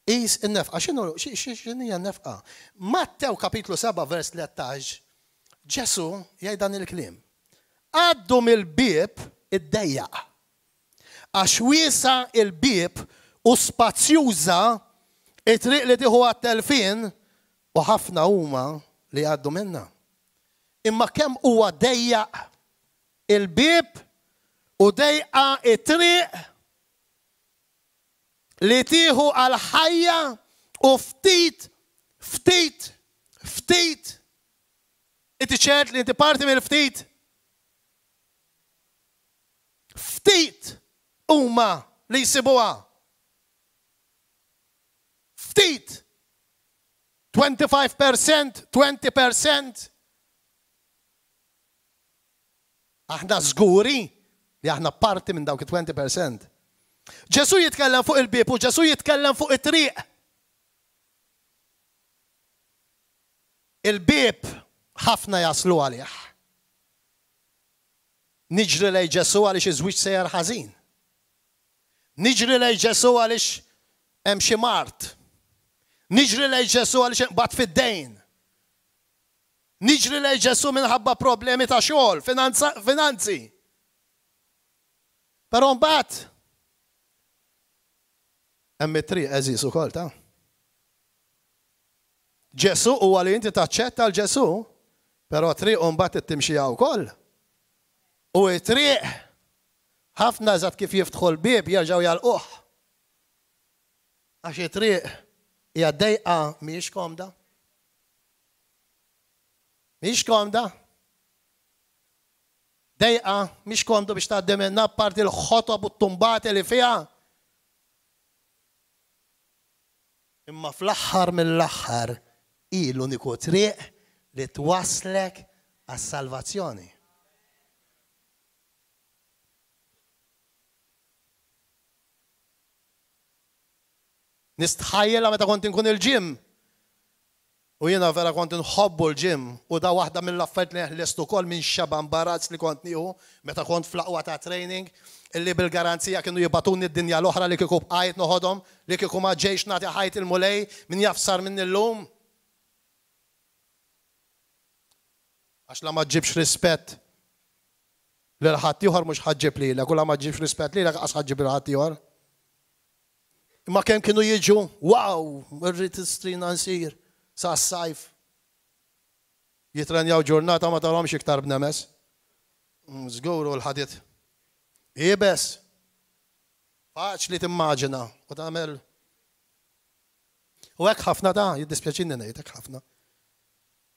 Is il-nefqa, xinu, xinija nefqa? Mattew kapitlu 7 vers 13, Ġesu jgħid il-klim. Għaddu il bib id-dejjaq. Għax wiesa il-bib u spazjuża it-triq li tiħu għat-telfin u ħafna huma li għaddu minna. Imma kemm huwa dejjaq il-bib u dejqa it-triq li tiħu għal ħajja u ftit, ftit, ftit. Inti ċert li inti parti minn ftit. Ftit huma li jisibuwa. Ftit. 25%, 20%. Aħna żguri li aħna parti minn dawk 20%. Ġesu jitkellem fuq il-bib u Ġesu jitkellem fuq it-triq. Il-bib ħafna jaslu għalih. Niġri lej Ġesu għalix iżwiċ sejjer ħażin. Niġri lej Ġesu għalix hemm xi mart. Niġri lej Ġesu għalix bat fid-dejn. Niġri lej Ġesu minħabba problemi ta' xogħol, finanzi. Però mbagħad Emmi tri eżis u kol ta' ġesu u għalli inti taċċetta l-ġesu, pero triq unbat it-timxija u koll. U triq ħafna zat kif jiftħol bib jarġaw jal-uħ. Għax triq jaddejqa miex komda. Miex komda. Dejqa miex komdu biex taħdem minna parti l-ħotob u t-tumbati li fija. Imma fl-axħar mill-axħar i l-uniku triq li twaslek għas-salvazzjoni. Nistħajjela meta kont inkun il-ġim. U jiena vera kont nħobbu l-ġim u da waħda mill-affarijiet li ħlestu kol minn xaba imbarazz li kont nieħu meta kont fl-aqwa ta' training illi bil-garanzija kienu jibatun id-dinja l-oħra li kikub għajt noħodhom li kikub ma ġejx nati ħajt il-mulej min jafsar minn il-lum. Għax la ma ġibx rispett l-ħadd ieħor mhux li, la kulla maġġibx ma ġibx rispett għas qas l-ħadd Imma kemm kienu jiġu, wow, rrit istrina għansir, sa' s-sajf. jaw ġurnata ma taromx iktar b'nemes. u l-ħadit. Ibes. li timmaġina u tagħmel. U hekk ħafna ta' jiddispjaċinni ngħid hekk ħafna.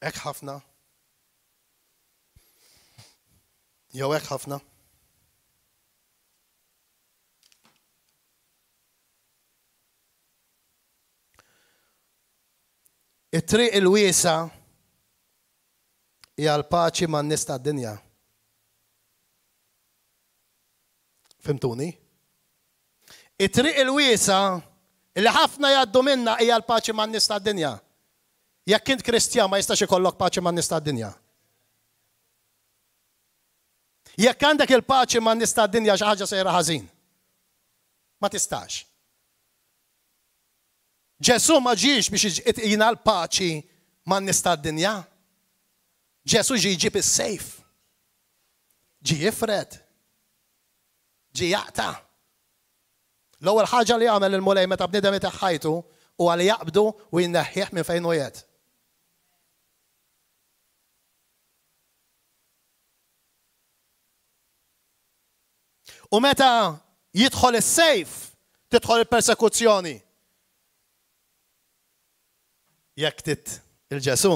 Ek ħafna. Jow hekk ħafna. it-triq il-wiesa hija l-paċi man-nies tad-dinja. Fimtuni? It-triq il wisa li ħafna jaddu minna hija l-paċi man nista d-dinja. Jekk kint kristjan ma jistax ikollok paċi man nista d-dinja. Jekk għandek il-paċi man nista d-dinja xi ħaġa sejra ħażin. Ma tistax. Ġesu ma ġiex biex jina l-paċi man nista d-dinja. Ġesu ġi ġib is-sejf. Ġi jifred ġi jaqta. L-ewwel ħaġa li għamel il-mulej meta bnidem ħajtu u għal jaqbdu u jinneħħieħ minn fejn u jed. U meta jidħol is-sejf, tidħol il-persekuzzjoni. Jekk tit il-ġesu,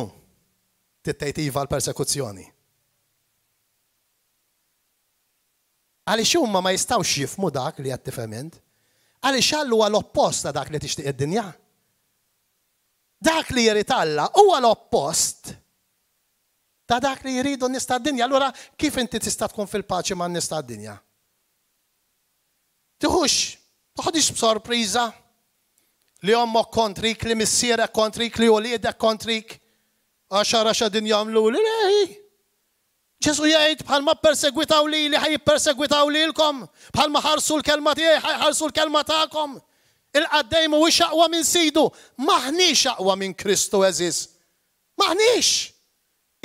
tittajtiva l-persekuzzjoni. Għaliex huma ma jistawx jifmu dak li qed tifhem int. għallu għal oppost ta' dak li tixtieq id-dinja. Dak li jrid Alla huwa l-oppost ta' dak li jridu nista' d-dinja. Allora kif inti tista' tkun fil-paċi ma' nista' d-dinja? Tiħux, toħodix b'sorpriża li ommok kontrik, li missira kontrik, li uliedek kontrik, għaxar għaxa din jamlu li ċesu jgħid bħalma persegwitaw li li ħaj persegwitaw li bħal bħalma ħarsu l-kelma tiegħi ħarsu l-kelma tagħkom. Il-qaddej mu xaqwa minn sidu, maħniex xaqwa minn Kristu eżis. Maħniex!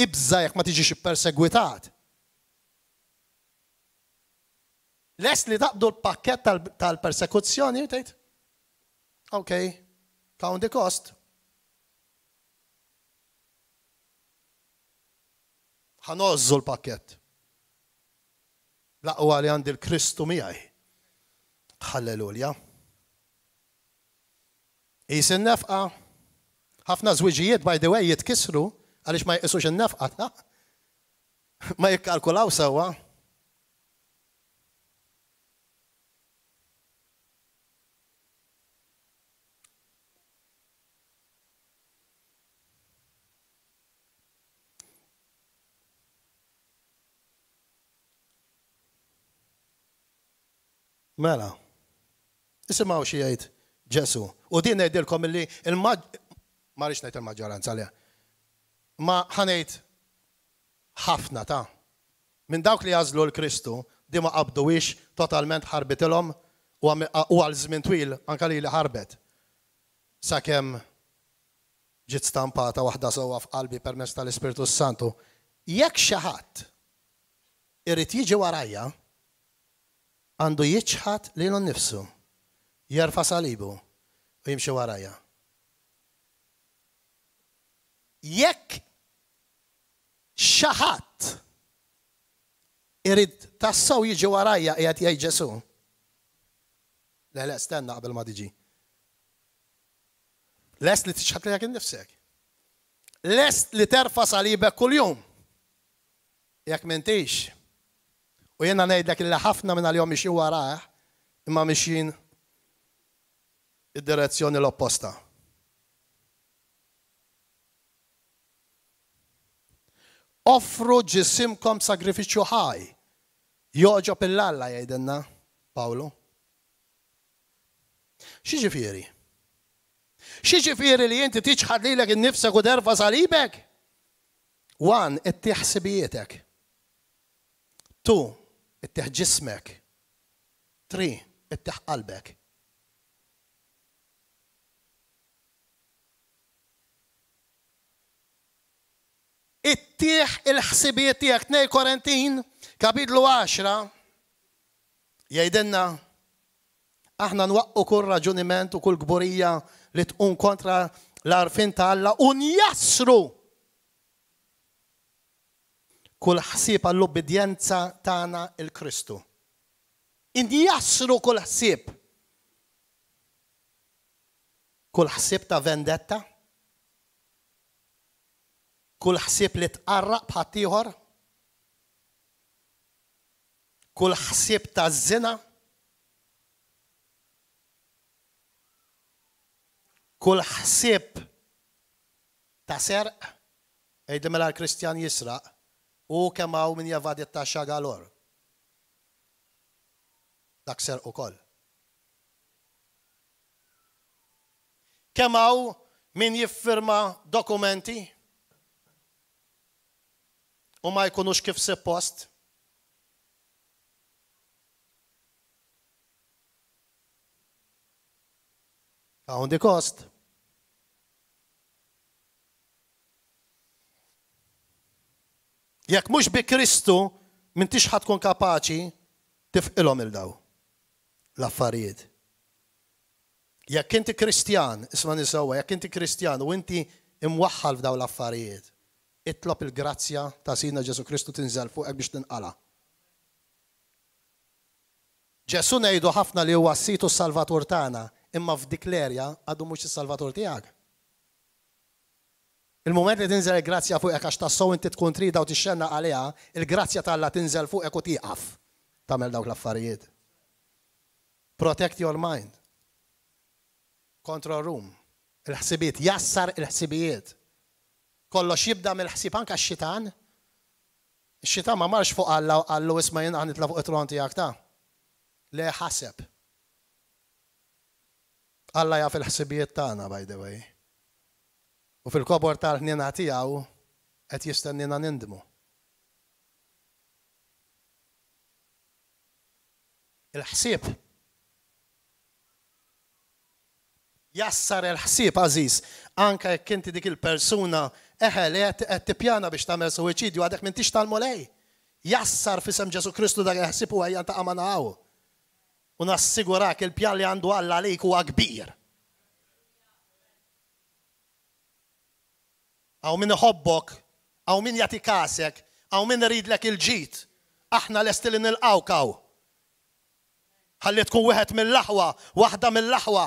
Ibża jekk ma tiġix perseguitat. Les li taqdu l-pakket tal-persekuzzjoni, tgħid? Ok, kawn di kost. ħanozzu l-pakket. Laqwa li għandi l-Kristu miegħi. Halleluja. Is nefqa ħafna żwiġijiet by the way jitkisru għaliex ma jqisux in-nefqa *laughs* ma jikkalkulaw sewwa Mela, isimaw xie jgħid Ġesu. U din ngħidilkom illi il-maġġ. Ma rix il-maġġoranza le. Ma ħanajt ħafna ta' minn dawk li jażlu l-Kristu di ma wix totalment ħarbitilhom u għal żmien twil anka li li ħarbet. Sakemm ġiet stampata waħda sewwa f'qalbi permezz tal-Ispirtu Santu. Jekk xi ħadd irid jiġi warajja, għandu jieċħat li l nifsu, jarfa salibu u jimxu waraja. Jekk xaħat irid tassaw jiġi waraja jgħat jgħaj ġesu. Le, le, stenna qabel ma diġi. Lest li tixħat li jgħak nifsek. Lest li terfa salibek kull-jum. Jek mentix, U jena nejdlek li ħafna minna l-jom miexin waraħ, eh? imma miexin id-direzzjoni l-opposta. Offru ġisimkom sagrifiċu ħaj. Joġo pillalla jajdenna, Paolo. Xieġifiri? Xieġifiri li jinti tiċħad li l-ek nifsek u derfa salibek? Wan, it-tiħsibietek. Tu, Itteħ ġismek. Tri, itteħ qalbek. Ittieħ il-ħsibiet tiegħek 2 Korentin kapitlu 10 jgħidilna aħna nwaqqu kull raġuniment u kull gburija li tqum kontra l-arfin ta' Alla u njasru! kull ħsieb għall-obbedjenza tagħna il-Kristu. Indjassru kull ħsieb. Kull ħsieb ta' vendetta, kull ħsieb li tqarraq bħattieħor, kull ħsieb ta' zina, kull ħsieb ta' serq, ejdi l-Kristjan jisraq, u kemm hawn min javad it-taxxa galor. Dakser ukoll. Kemm hawn min jiffirma dokumenti u ma jkunux kif suppost. Għawndi kost. Jekk mhux bi Kristu m'intix kun kapaċi tifqilhom il-daw l-affarijiet. Jekk inti Kristjan, isma' nisewwa, jekk inti Kristjan u inti imwaħħal f'daw l-affarijiet, itlob il-grazzja ta' Sina Ġesu Kristu tinżel fuq biex tinqala. Ġesu nejdu ħafna li huwa situ s-salvatur tagħna, imma f'diklerja għadu mhux is-salvatur tiegħek. Il-moment li tinżel il-grazzja fuqek għax tassow inti tkun trida u xenna għalija, il-grazzja tal-la tinżel fuqek u tieqaf tagħmel dawk l-affarijiet. Protect your mind. Control room. Il-ħsibiet, jassar il-ħsibiet. Kollox jibda mill-ħsib anka x-xitan. xitan ma marx fuq għallu għallu isma jien għanitla fuq it ronti għak ta' le ħaseb. Alla jaf il-ħsibiet tagħna by the way. U fil-kobor tal-ħnina tijaw, għet jistennina nindmu. Il-ħsib. Jassar il-ħsib, Aziz, anka jekk inti dik il-persuna eħel qed tippjana biex tagħmel suwiċidju għadek minn tix tal-molej. Jassar fisem Ġesu Kristu dak il-ħsib u għajjan ta' għamana U nassigurak il pjalli għandu għalla għalik huwa kbir. għaw min iħobbok, għaw min jati kasek, għaw min ridlek il-ġit, aħna l estilin il qawkaw Ħalli tkun wieħed mill-laħwa, waħda mill-laħwa.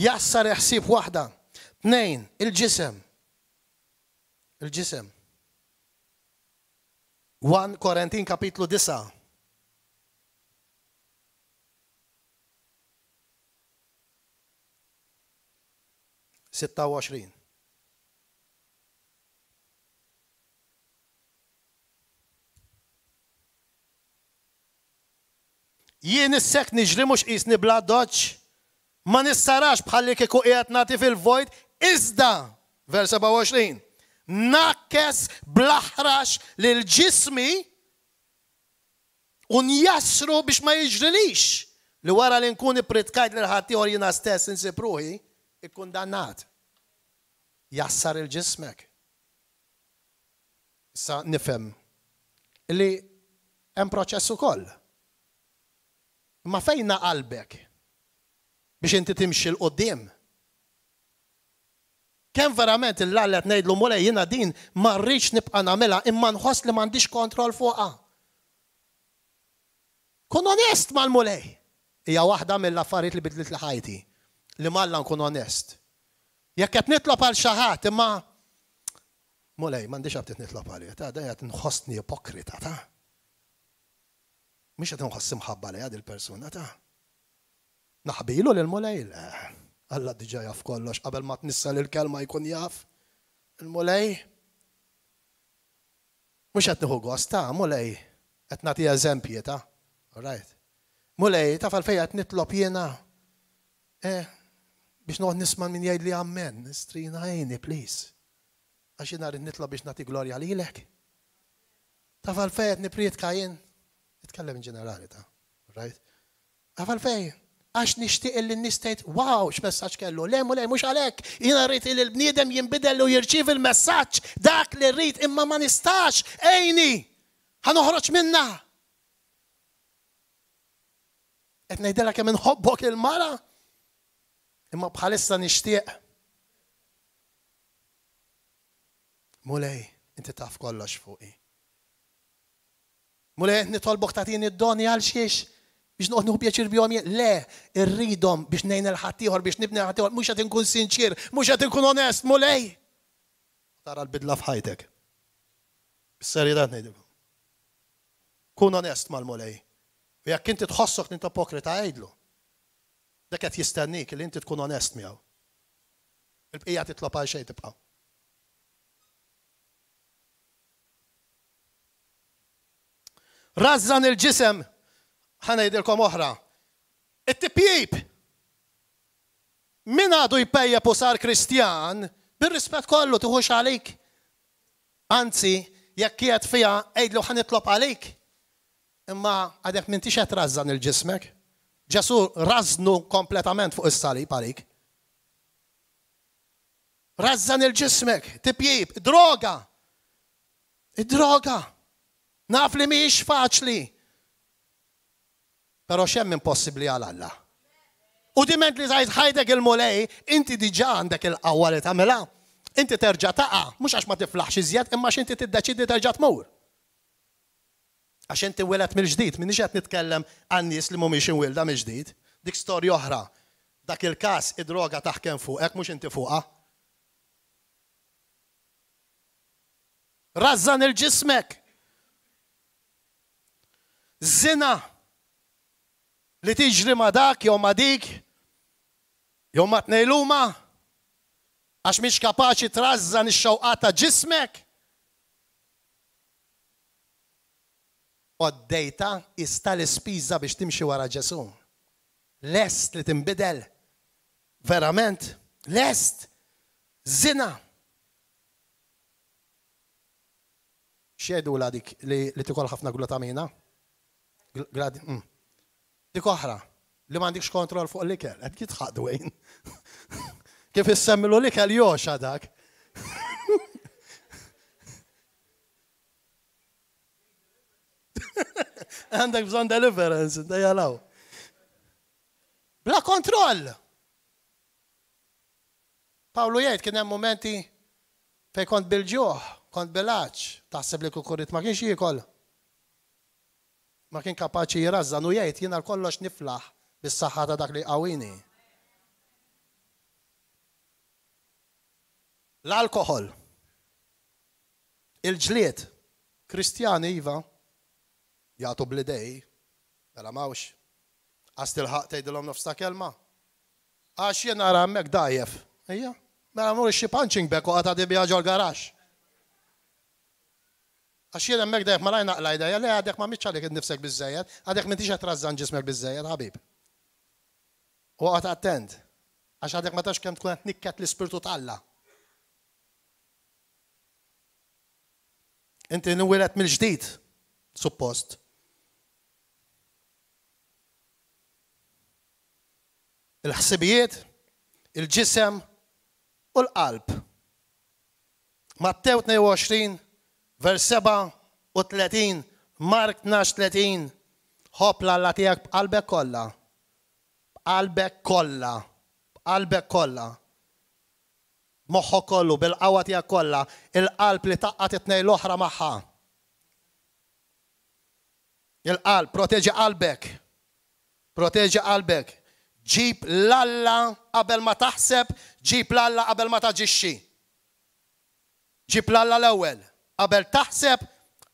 Jassar iħsib waħda. Tnejn, il-ġisem. Il-ġisem. 1 Korentin kapitlu 9. 26. jien is-sek niġri mux isni bla doċ, ma nissarax bħalli kiku qiegħed nagħti fil-vojt, iżda, vers 27, nakkes blaħrax lil ġismi un jasru biex ma jiġrilix li wara li nkun ipritkajt l ħaddieħor jiena stess insib ruħi, ikkun dannat jassar il-ġismek. Issa nifem li hemm proċess ukoll. Ma fejna qalbek biex inti timxi l-qoddim. Kem verament il-lallet nejdlu mulej jina din ma rriċ nibqa namela imma nħoss li mandiċ kontrol fuqa. Kun onest mal-mulej. Ija wahda mill-affarijiet li bidlit l-ħajti. Li malla nkun onest Jekk qed nitlob għal xi ħadd imma mulej m'għandix qed nitlob għalih, ta' dejja inħossni ipokrita ta' mhix qed inħossi mħabba lejha il persuna ta' naħbilu lil mulej Alla diġa jaf kollox qabel ma tnissal il-kelma jkun jaf il-mulej. Mhux qed nieħu gost ta' mulej qed nagħti eżempji ta' right. Mulej ta' falfejja qed nitlob jiena eh biex noħd nisman minn jgħid li għammen, nistrina għajni, please. Għax jina rrid nitla biex nati glorja li jilek. Ta' għalfejn nipriet kajin, nitkellem in ġenerali ta' right? Għafal fej, għax nishtiq li nistejt wow, x-messagġ kellu, le mu le, mux għalek, jina rrit il-bnidem jimbidellu jirċiv il-messagġ, dak li rrit, imma ma nistax, ejni, uħroċ minna. Et kemmin kemm il-mara, Imma bħalissa nixtieq. Mulej, inti taf kollox fuqi. Mulej, nitolbok tini id-doni għal xiex biex noqnu bieċir bjom le, irridom biex nejn l-ħattijħor, biex nibni ħattijħor, mux għat nkun sinċir, mux għat nkun onest, mulej. Tara l-bidla fħajtek. Bis-serjetà Kun onest mal-mulej. U jekk tħossok nint apokrita għajdlu. Dak qed jistennik li inti tkun onest miegħu. Il-bqija titlob għal xejn tibqa'. Razzan il-ġisem, ħana jidilkom oħra. It-tipjib. Min għadu jpejja posar kristjan, bil-rispet kollu tuħux għalik. Anzi, jekk jgħet fija, ejdlu ħanitlob għalik. Imma għadek minti tixet razzan il-ġismek. Ġesu raznu kompletament fuq is-sali parik. Razzan il-ġismek, tipjib, droga. Id-droga. Naf li miex faċli. Pero xemm impossibli għal Alla. U diment li zaħid ħajdek il-mulej, inti diġa għandek il-qawwa li tamela. Inti terġa taqa, mux għax ma tiflaħx iżjed, imma x'inti tiddeċidi terġa tmur. Għax inti welet mill-ġdid, minni qed nitkellem għan-nies li mhumiex inwilda mill-ġdid. Dik storja oħra. Dak il-każ id-droga taħkem fuqek mhux inti fuqha. Razzan il-ġismek. Zina li tiġri ma dak jew ma dik jew ma t-nejluma, għax mhix kapaċi trażżan ix-xewqata ġismek. Oddejta jista' l-ispiża biex timxi wara Ġesu. Lest li timbidel. Verament, lest. Zina. Xedu l dik li, li tikol ħafna glutamina? Gladi, mm. Dik oħra, li m'għandikx kontrol fuq l-ikel, għed kitħad *laughs* Kif issemmilu l-ikel joċa dak. *laughs* Għandek bżon deliverance, da jalaw. Bla kontroll. Pawlu jgħid kien hemm momenti fej kont bil-ġuħ, kont bil-aċ, taħseb li kukurit ma kienx jikol. Ma kien kapaċi jirazzan u jgħid jiena kollox niflaħ bis-saħħa ta' dak li qawini. L-alkohol, il-ġliet, kristjani iva, jagħtu blidej, mela mawx. għastil tilħaq tgħidilhom nofs ta' kelma. Għax jien nara hemmhekk dajjef. Ejja, mela mur xi punching back u di dibja l garax. Għax jena hemmhekk dajjef ma lajna qlajda, le għadek ma mitx għalik innifsek biżejjed, għadek m'intix qed trażżan ġismek biżejjed, ħabib. U qata' attend Għax għadek ma tax kemm tkun qed nikket l-ispirtu tal-Alla. Inti wilet mill-ġdid, suppost. il-ħsibijiet, il-ġisem u l-qalb. Mattew 22, vers 7 u 30, Mark 12, 30, hopla l tijak b'qalbek kolla, b'qalbek kolla, b'qalbek kolla. Moħħu kollu, bil-qawa tijak kolla, il-qalb li taqqat it-nej l-oħra maħħa. Il-qalb, proteġi qalbek, proteġi qalbek ġib lalla qabel ma taħseb, ġib lalla qabel ma taġixxi. Ġib lalla l-ewwel, qabel taħseb,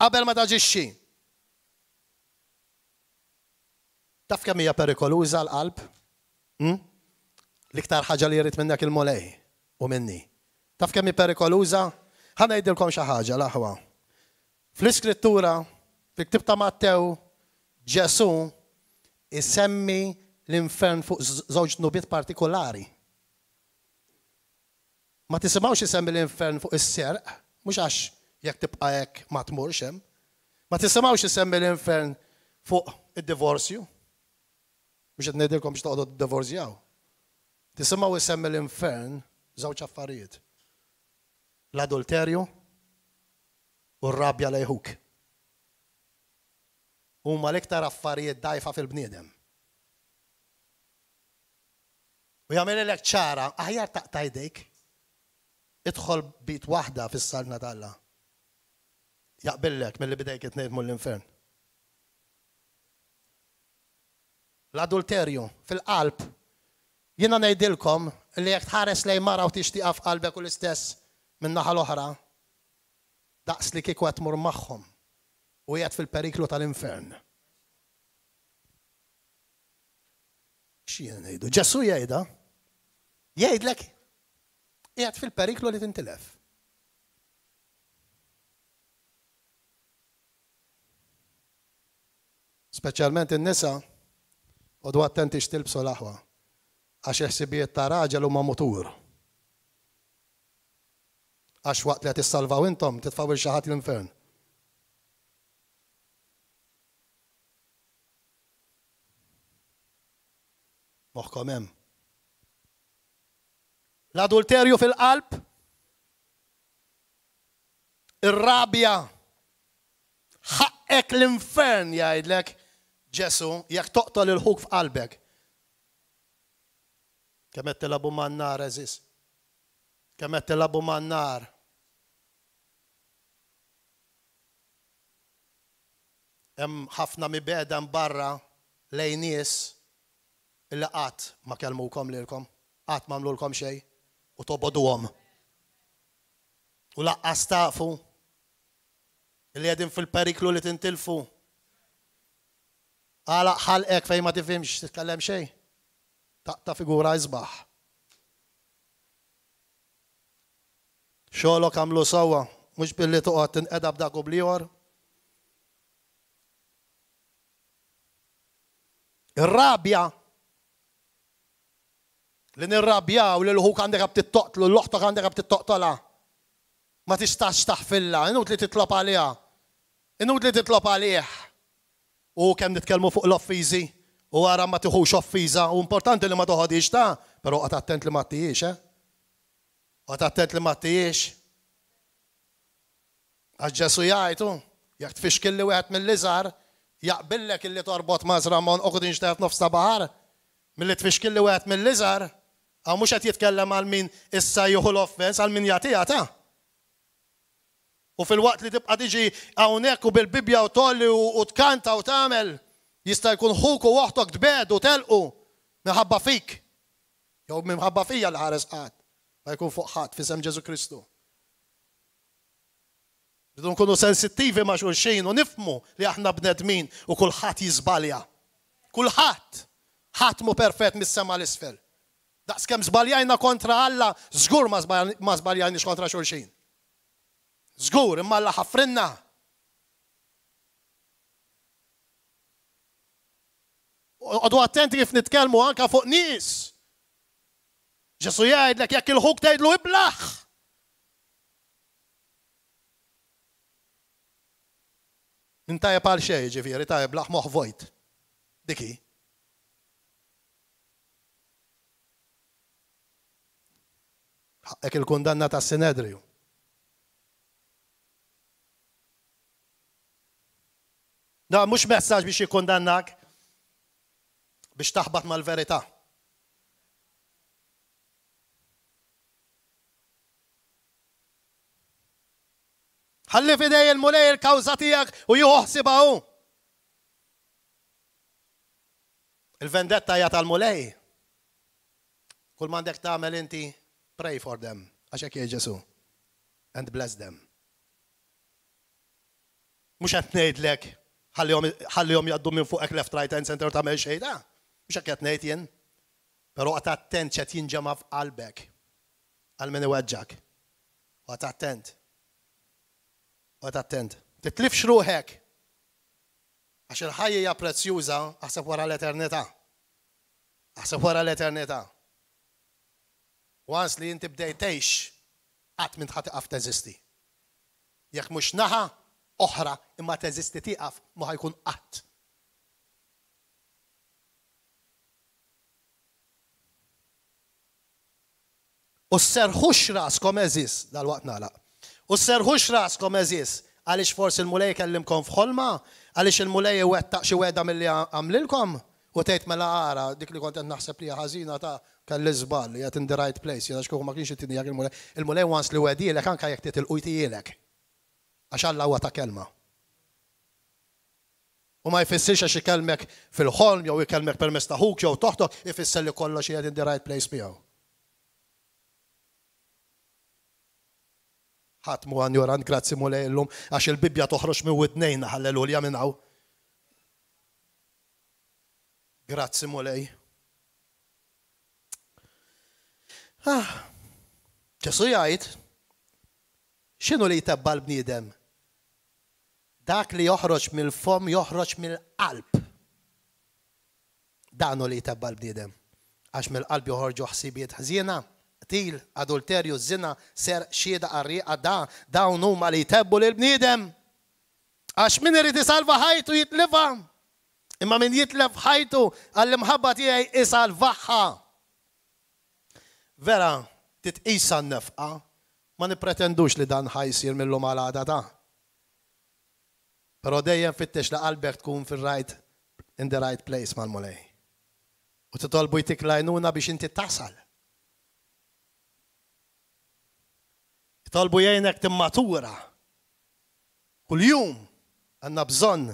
qabel ma taġixxi. Taf kemm hija perikoluża l-qalb? Hm? L-iktar ħaġa li jrid minnek il-molej u minni. Taf kemm hija perikoluża? Ħana jidilkom xi ħaġa l-aħwa. Fl-iskrittura, fil-ktib ta' Mattew, Ġesu isemmi l-infern fuq żewġ nubiet partikolari. Ma tisimgħux isemmi l-infern fuq is-serq, mhux għax jekk tibqa' jek ma tmurx hemm. Ma tisimgħux isemmi l-infern fuq id-divorzju. Mhux qed ngħidilkom biex toqgħodu divorzjaw. Tisimgħu isemmi l-infern żewġ affarijiet. L-adulterju u r-rabja lejhuk. Huma l-iktar affarijiet dajfa fil-bniedem U jagħmel ek ċara, aħjar taq tajdejk, Idħol bit waħda fis-salna tal la Jaqbillek mill-li bidejk itnejt mull-infern. L-adulterju fil-qalb. Jiena ngħidilkom li jekk tħares lej mara u tixtieqa f'qalbek u l-istess minna l-oħra, daqs li kikwet mur magħhom u jgħat fil-periklu tal-infern. xien nejdu. Ġesu jgħida, jgħidlek, jgħad fil-periklu li tintilef. Speċjalment in-nisa, għodu attenti xtilbsu l-aħwa, għax eħsibijiet ta' raġel u ma' motur. Għax waqt li għat salvaw intom, titfaw xaħat l-infern. moħħkom hemm. L-adulterju fil-qalb, ir-rabja, ħaqek l-infern jgħidlek, Ġesu, jekk toqtol il-ħuk f'qalbek. Kemm qed tilabu man-nar eżis. Kemm qed tilabu man-nar. Hemm ħafna mibeda barra lejn nies illa qatt ma kelmukom lilkom, qatt ma mlulkom xej u toboduhom. U laqqas tafu illi qegħdin fil-periklu li tintilfu. Għala ek fejn ma tifimx titkellem xej. Taqta figura jisbaħ. Xolok għamlu sawa, mux billi tuqgħod tinqeda b'dak u bliħor. Ir-rabja li nirrabjaw li l-ħuk għandek għab tittoqtlu, l-loħtok għandek għab tittoqtola. Ma tistax taħfilla, inut li titlob għalija. Inut li titlob għalih. U kem nitkelmu fuq l-offizi, u għara ma tiħux offiza, u importanti li ma toħodix ta, pero għat attent li ma tijiex, eh? Għat attent li ma tijiex. Għadġesu jgħajtu, jgħak tfix kelli wieħed mill-lizar, jaqbillek illi torbot mażramon uqdin ġtef nofs bahar, mill-li tfix kelli wieħed mill-lizar, Għaw mux għat jitkellem għal min issa juhu l-offens, għal min jati jata. U fil-waqt li tibqa tiġi għawnek u bil-bibja u tolli u tkanta u tamel, jista' jkun ħuku waħtok dbed u telqu minħabba fik. Jow minħabba fija l-ħares ħadd, ma jkun fuq ħadd fi sem Ġesu Kristu. Bidu nkunu sensittivi ma' xulxin u nifmu li aħna bnedmin u kulħadd jizbalja. Kulħadd, ħadd mu perfett mis-sema l-isfel. Daqs kem zbaljajna kontra Alla, zgur ma zbaljajni kontra xulxin. Zgur, imma Alla ħafrinna. Għadu attenti kif nitkelmu anka fuq nis. Ġesu l-ek jekk il-ħuk tgħidlu iblaħ. Nintajja pal xej ġifieri tajja blaħ moħ vojt. Diki. ek il-kundanna ta' Sinedriju. Da mhux messaġġ biex jikkundannak biex taħbad mal-verità. ħalli fidej il-mulej il-kawza tijak u juħsiba hu. Il-vendetta hija tal-mulej. Kull mandek tagħmel inti Pray for them, għaxek jieġesu, and bless them. Mux lek, nejdlek, ħallihom jaddu minn fuq left, right, and center ta' mel xejda. Ah, Mux għat nejt jen. Pero għat attent ċet jinġama f'qalbek, għal-meni weġġak. Għat attent. Għat attent. Titlif ruħek. Għax il-ħajja prezzjuza, għasab wara l-eternita. Għasab wara l-eternita. Once li jinti bdejtejx, għat minn ħati għaf teżisti. Jek mux naħa, oħra, imma teżisti għaf, muħa jkun għat. U s-serħux raskom eżis, dal-waqt nala. U s-serħux raskom eżis, għalix forsi l-mulej kellimkom fħolma, għalix il-mulej u għetta xie għedha mill-li għamlilkom. U tgħid mela ara dik li kont qed naħseb li ħażina ta' kelli żball li qed in the right place, jiena xkuħu ma kienx ittinijak il-mulej. Il-mulej once li wedilek anke jekk tit il-qujtijilek. Għax Alla huwa ta' kelma. U ma jfissirx għax ikelmek fil-ħolm jew ikellmek permess ta' ħuk jew toħtok ifisser li kollox qiegħed in the right place miegħu. ħadd għan għanjoran grazzi mulej l-lum, għax il-Bibja toħroġ minn widnejn ħallelu li jaminaw. Grazzi molej. Ah, ċesu jajt, xinu li jtabba l-bniedem? Dak li joħroġ mill-fom joħroġ mill-qalb. Danu li jtabba l-bniedem. Għax mill-qalb joħorġu ħsibiet ħzina, til, adulterju, zina, ser, xieda, arriqa, da, dawn huma li jtabbu l-bniedem. Għax min irid salva ħajtu jitlifam. Imma min jitlef ħajtu għall-imħabba tiegħi isalvaħħa. Vera, titqisa n-nefqa, ma nipretendux li dan ħajsir mill-lum għal ta' Pero dejjem fittex li qalbek tkun fil-right in the right place mal-mulej. U titolbu jtik lajnuna biex inti tasal. Titolbu jgħinek timmatura. Kull-jum għanna bżonn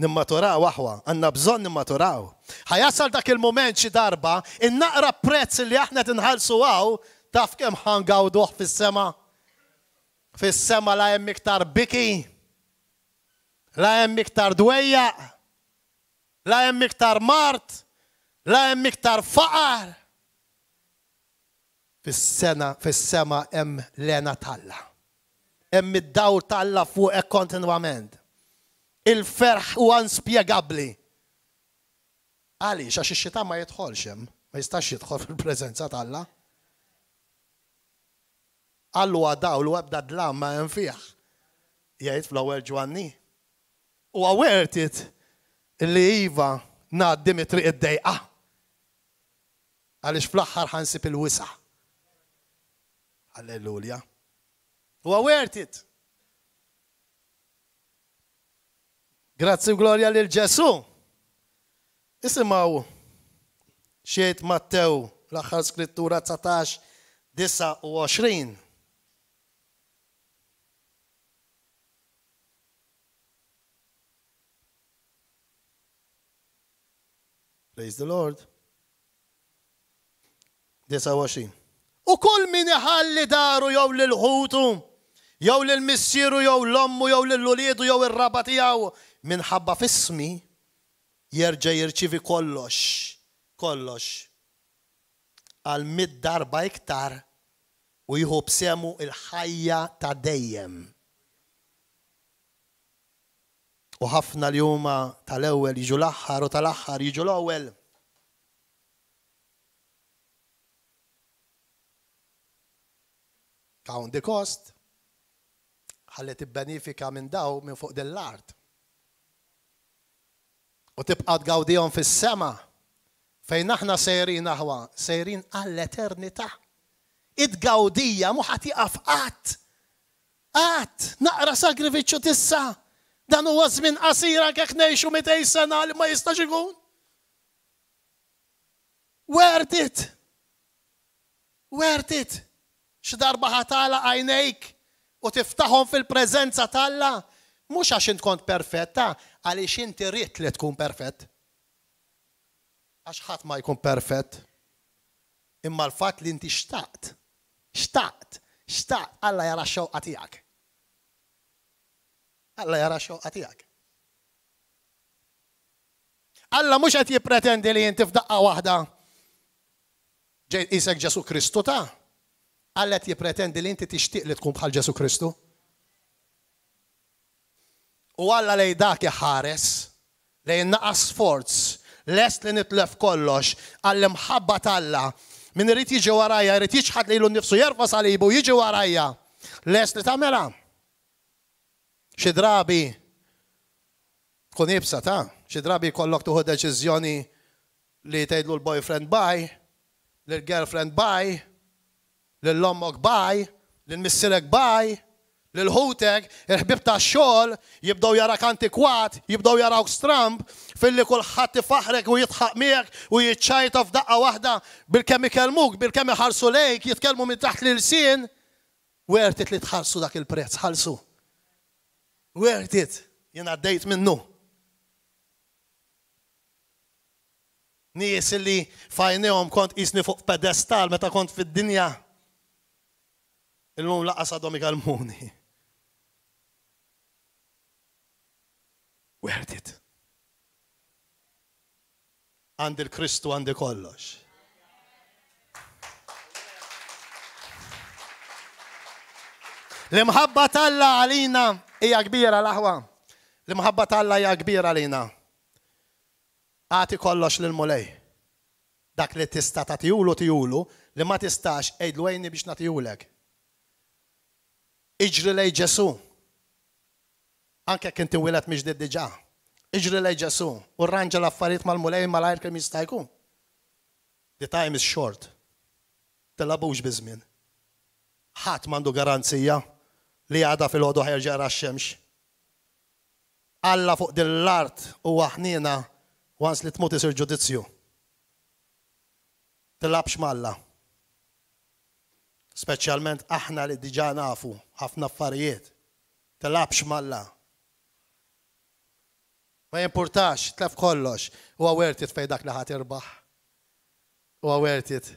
nimmaturaw aħwa, għanna bżon nimmaturaw. Ħajasal dak il-moment xi darba, innaqra prezz li aħna tinħalsu għaw, taf kem ħangaw duħ fis-sema. Fis-sema la hemm iktar biki, la hemm iktar dweja, la hemm iktar mart, la hemm iktar faqar. Fis-sena, fis-sema hemm lena talla. Hemm id-dawl talla fuq e kontinwament il-ferħ u għanspiegabli. Għali, għax xita ma jidħolx ma jistax jidħol fil-preżenza tal-Alla. Għallu għadaw l d-lam ma jenfiħ. Jgħid fl-ewwel ġwanni. U għawertit li Iva naddi Dimitri id-dejqa. Għalix fl-axħar ħansib il-wisa. Alleluja. U għawertit. Grazzi u glorja lil ġesu. Isimaw xiet Mattew l-axar skrittura 19 29. Praise the Lord. 29. U kull min iħalli daru jew lil ħutum jew lil missieru jew l-ommu jew lil uliedu jew ir-raba tiegħu minħabba fismi jerġa' jirċivi kollox, kollox. Għal mid darba iktar u jħu semu il-ħajja ta' dejjem. U ħafna li huma tal-ewwel jiġu l-aħħar u tal-aħħar jiġu l-ewwel. Kawn the ħalli tibbenifika minn daw minn fuq dell-art. U tibqa tgawdijom fis-sema fejn aħna sejrin aħwa, sejrin għall-eternità. Id-gawdija muħat jaqaf qatt. Qatt, naqra sagrifiċċju tissa. Dan huwa żmien qasira kek ngħixu mitej sena li ma jistax ikun. Worth it. Worth it. ħatala għajnejk u tiftaħom fil-prezenza talla, mux għax int perfetta, għaliex inti rrit li tkun perfett. Għax ħadd ma jkun perfett. Imma l-fat li inti xtaqt, xtaqt, xtaqt, Alla jara xewqa tiegħek. Alla jara xoq tiegħek. Alla mhux qed jippretendi li jinti f'daqqa waħda ġejt isek Ġesu Kristu ta' għallet jipretendi li inti tixtieq li tkun bħal Ġesu Kristu. U Alla li dak jħares, li naqas sforz, lest li nitlef kollox, għall-imħabba talla, min rrit jiġi warajja, rrit jiġħad li l-nifsu jerfa salibu, jiġi warajja, lest li tamela. Xi drabi tkun ta' xi drabi kollok tuħu deċiżjoni li tajdlu l-boyfriend baj, l-girlfriend baj, l-lommok baj, l missilek baj, l-ħutek, il-ħbib ta' xol, jibdow jarak antikwat, jibdow jarak stramb, fil-li kullħat faħrek u jitħaq miegħek u jitċajta f'daqqa waħda bil-kemm ikelmuk, bil-kemm iħarsu lejk, jitkellmu minn taħt l-sien, wertit li tħarsu dak il-prezz, ħalsu. Wertit, jena għaddejt minnu. Nies li fajnijom kont isni fuq pedestal meta kont fid-dinja il lum laqqa sadomi kalmuni. *laughs* Worth Għand il-Kristu għand kollox. L-imħabba talla għalina hija kbira l-aħwa. L-imħabba talla hija kbira għalina. Għati kollox l-mulej. Dak li tista ta' tijulu tijulu, li ma tistax ejdlu għajni biex natijulek. Iġri lej Ġesu. Anke kinti wilet miex diġa. Iġri lej Ġesu. U rranġa l-affarijiet mal-mulej mal-ajr kem jistajku. The time is short. Telabux bizmin. Ħadd m'għandu garanzija li għada fil-ħodu ħerġa xemx Alla fuq dill art u għahnina għans li t-mutis isir ġudizzju. Tilabx malla. Speċjalment aħna li diġa nafu ħafna affarijiet. Telabx malla. Ma jimportax, tlef kollox. U għawertit fej dak li ħat irbaħ. U għawertit.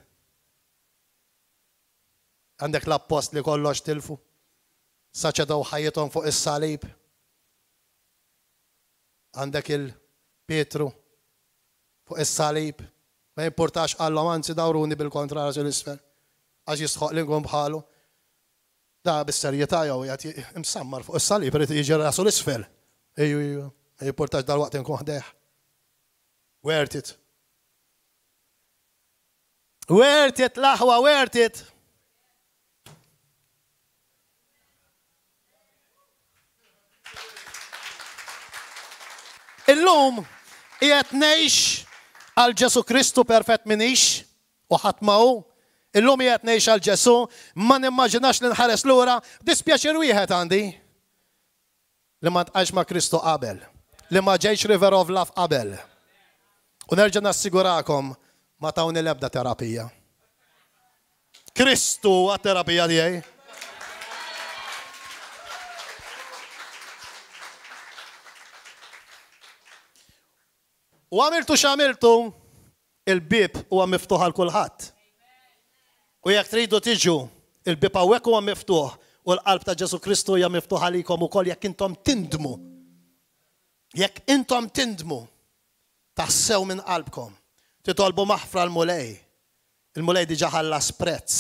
Għandek l-appost li kollox tilfu. Saċedaw ħajjetom fuq is-salib. Għandek il-Petru fuq is-salib. Ma jimportax għallom, anzi dawruni bil-kontrarju l-isfer għax jisħoq li għum bħalu. Da bis-serjetà jew jgħat imsammar fuq is-sali per jiġi rasu l-isfel. Ejju ejju, jipportax dal-waqt inkun ħdeħ. Worth it. Worth it, laħwa, worth it. Illum qiegħed ngħix għal Ġesu Kristu perfett minix u ħadd Illum jgħet nejx għal ġesu, ma nimmaġinax li nħares lura, dispjaċir wieħed għandi. Li ma tqax ma Kristu qabel, li ma ġejx River of Love qabel. U nerġa' nassigurakom ma tawni l-ebda terapija. Kristu għat-terapija tiegħi. U għamiltu x'għamiltu, il-bib huwa miftuħ għal kulħadd. U jekk tridu tiġu, il-bipawek huwa miftuħ u l-qalb ta' Ġesu Kristu hija miftuħ għalikom ukoll jekk intom tindmu. Jekk intom tindmu tassew minn qalbkom, titolbu maħfra l-mulej. Il-mulej diġa ħalla sprezz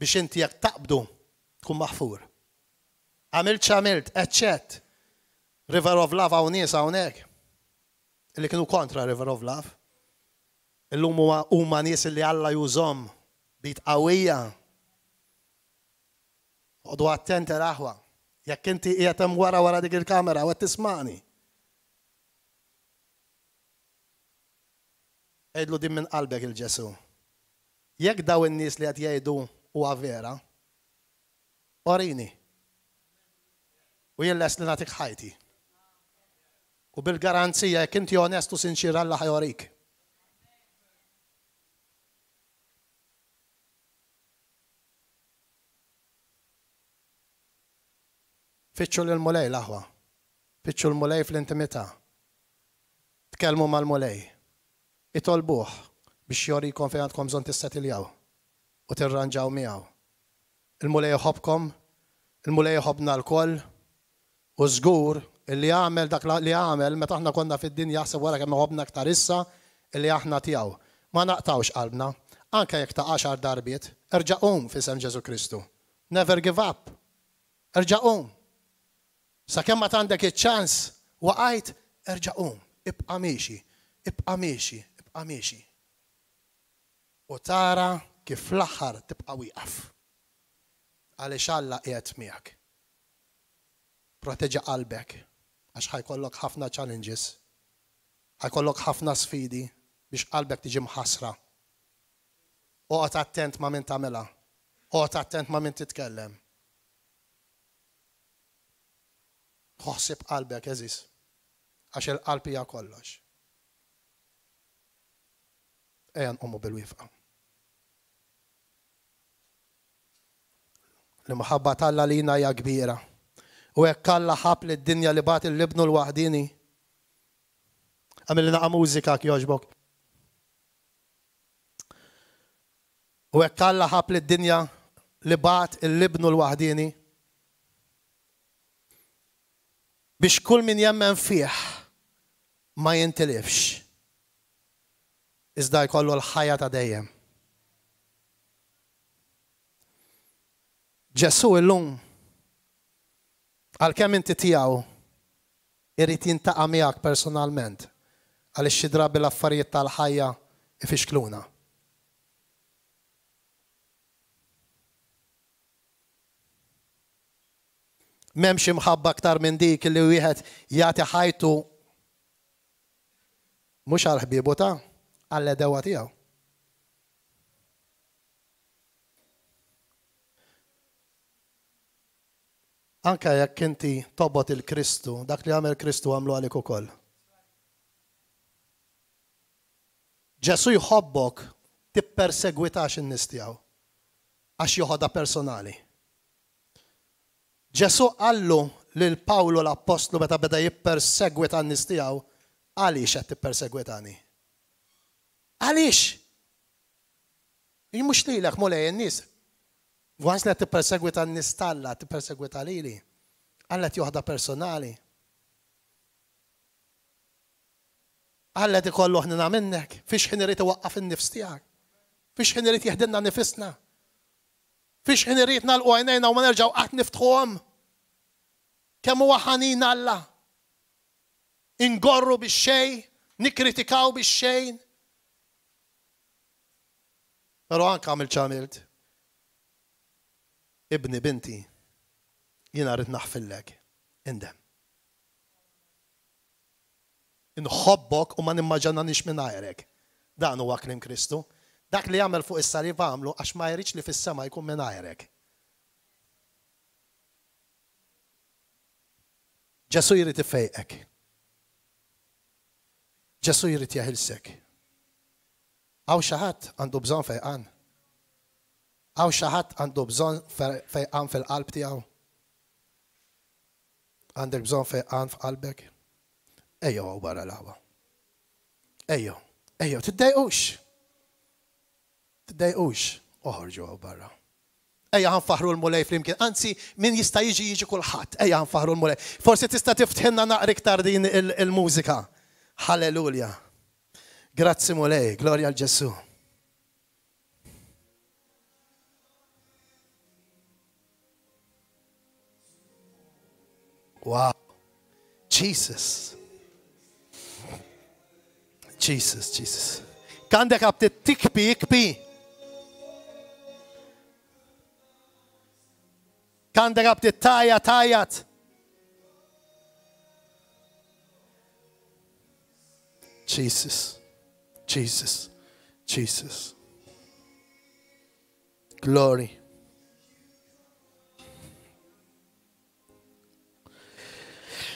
biex inti jekk taqbdu tkun maħfur. Għamilt xamilt, eċċet, River of Love għaw nies għawnek, illi kienu kontra River of Love, illum huma nies li Alla jużom bit qawwija. Qogħdu attenti raħwa. Jekk inti jgħatem hemm wara wara dik il-kamera u tismani. Ejdlu din minn qalbek il-Ġesu. Jekk daw in-nies li qed jgħidu huwa vera, orini. U jien li nagħtik ħajti. U bil-garanzija jekk inti onestu sinċir għalla ħajorik Fitxu l-mulej l-aħwa. Fitxu l-mulej fl-intimità. Tkelmu mal-mulej. Itolbuħ biex jorikom fejn għandkom zon tistatiljaw u tirranġaw miegħu. Il-mulej jħobkom, il-mulej jħobna l-koll u żgur li jagħmel dak li għamel meta aħna konna fid-dinja jaħseb wara kemm ħobna aktar issa illi aħna tiegħu. Ma naqtawx qalbna, anke jekk ta' għaxar darbiet, erġa' um fi Ġesu Kristu. Never give up. Erġa' Sa kemm ma tandek iċ-ċans waqajt erġa' qum, ibqa' miexi, ibqa' miexi, ibqa' miexi. U tara kif l-aħħar tibqa' wieqaf. Għaliex Alla qiegħed miegħek. Proteġa qalbek għax ħajkollok ħafna challenges, ħajkollok ħafna sfidi biex qalbek tiġi mħasra. Oqgħod attent ma' min tagħmilha, oqgħod attent ma' min titkellem ħossib qalbek eżis, għax il-qalb kollox. Ejan umu bil-wifqa. l mħabba talla li ja kbira. U hekk kalla ħab li d-dinja li bat il-libnu l-wahdini. Għamil naqa mużika kjoġbok. U hekk kalla ħab li d-dinja li bat il-libnu l-wahdini. biex kull min jemmen fih ma jintilifx. Iżda jkollu l-ħajja ta' dejjem. Ġesu illum għal-kem inti tijaw irrit jintaqa miegħek personalment għal xi drabi l-affarijiet tal-ħajja ifixkluna. memx imħabba aktar minn dik li wieħed jagħti ħajtu mhux għal ħbiebu ta' għall dewa tiegħu. Anka jekk inti tobot il-Kristu, dak li għamel Kristu għamlu għalik ukoll. Ġesu jħobbok tippersegwitax in nistijaw tiegħu għax joħodha personali. Ġesu għallu lil Pawlu l-Apostlu meta beda jippersegwit għan nistijaw, għalix għed tippersegwit għani? Għalix? Jimmux li l-ek mulej n-nis. Għans li tippersegwit għan nistalla, tippersegwit għalili. Għallet joħda personali. Għallet ikollu ħnina minnek, fiex ħin irrit waqqaf n-nifs tijak. Fiex ħin irrit jihdinna nifisna. Fiex ħin irritna l-għajnejna u ma nerġaw qatt niftħuhom. Kemm huwa Alla. Ingorru bix xej, nikkritikaw bix-xejn. Però anke għamil ċamilt. Ibni binti, jina rrit naħfillek indem. Inħobbok u ma nimmaġananix minn għajrek. Dan huwa klim Kristu. Dak li jagħmel fuq is-sarif għamlu għax ma jridx li fis-sema jkun minn ajrek. Ġesu jrid ifejqek. Ġesu jrid jaħilsek. Għaw xaħat għandu bżon fejqan. Għaw xaħat għandu bżon fejqan fil-qalb tiegħu. Għandek bżon fejqan f'qalbek. Ejo, għu barra l-għawa. ejo, t-dajqux tdejqux uħarġu għu barra. għan faħru l-mulej flimkien. Anzi, min jista' jiġi jiġi kulħadd. għan faħru l-mulej. Forsi tista' tiftħenna naqri ktar din il-mużika. Halleluja. Grazzi mulej, Gloria l-Ġessu. Wow. Jesus. Jesus, Jesus. Kandek tikpi, tikbi, Jesus. Kandarapte tayat tayat. Jesus, Jesus, Jesus. Glory.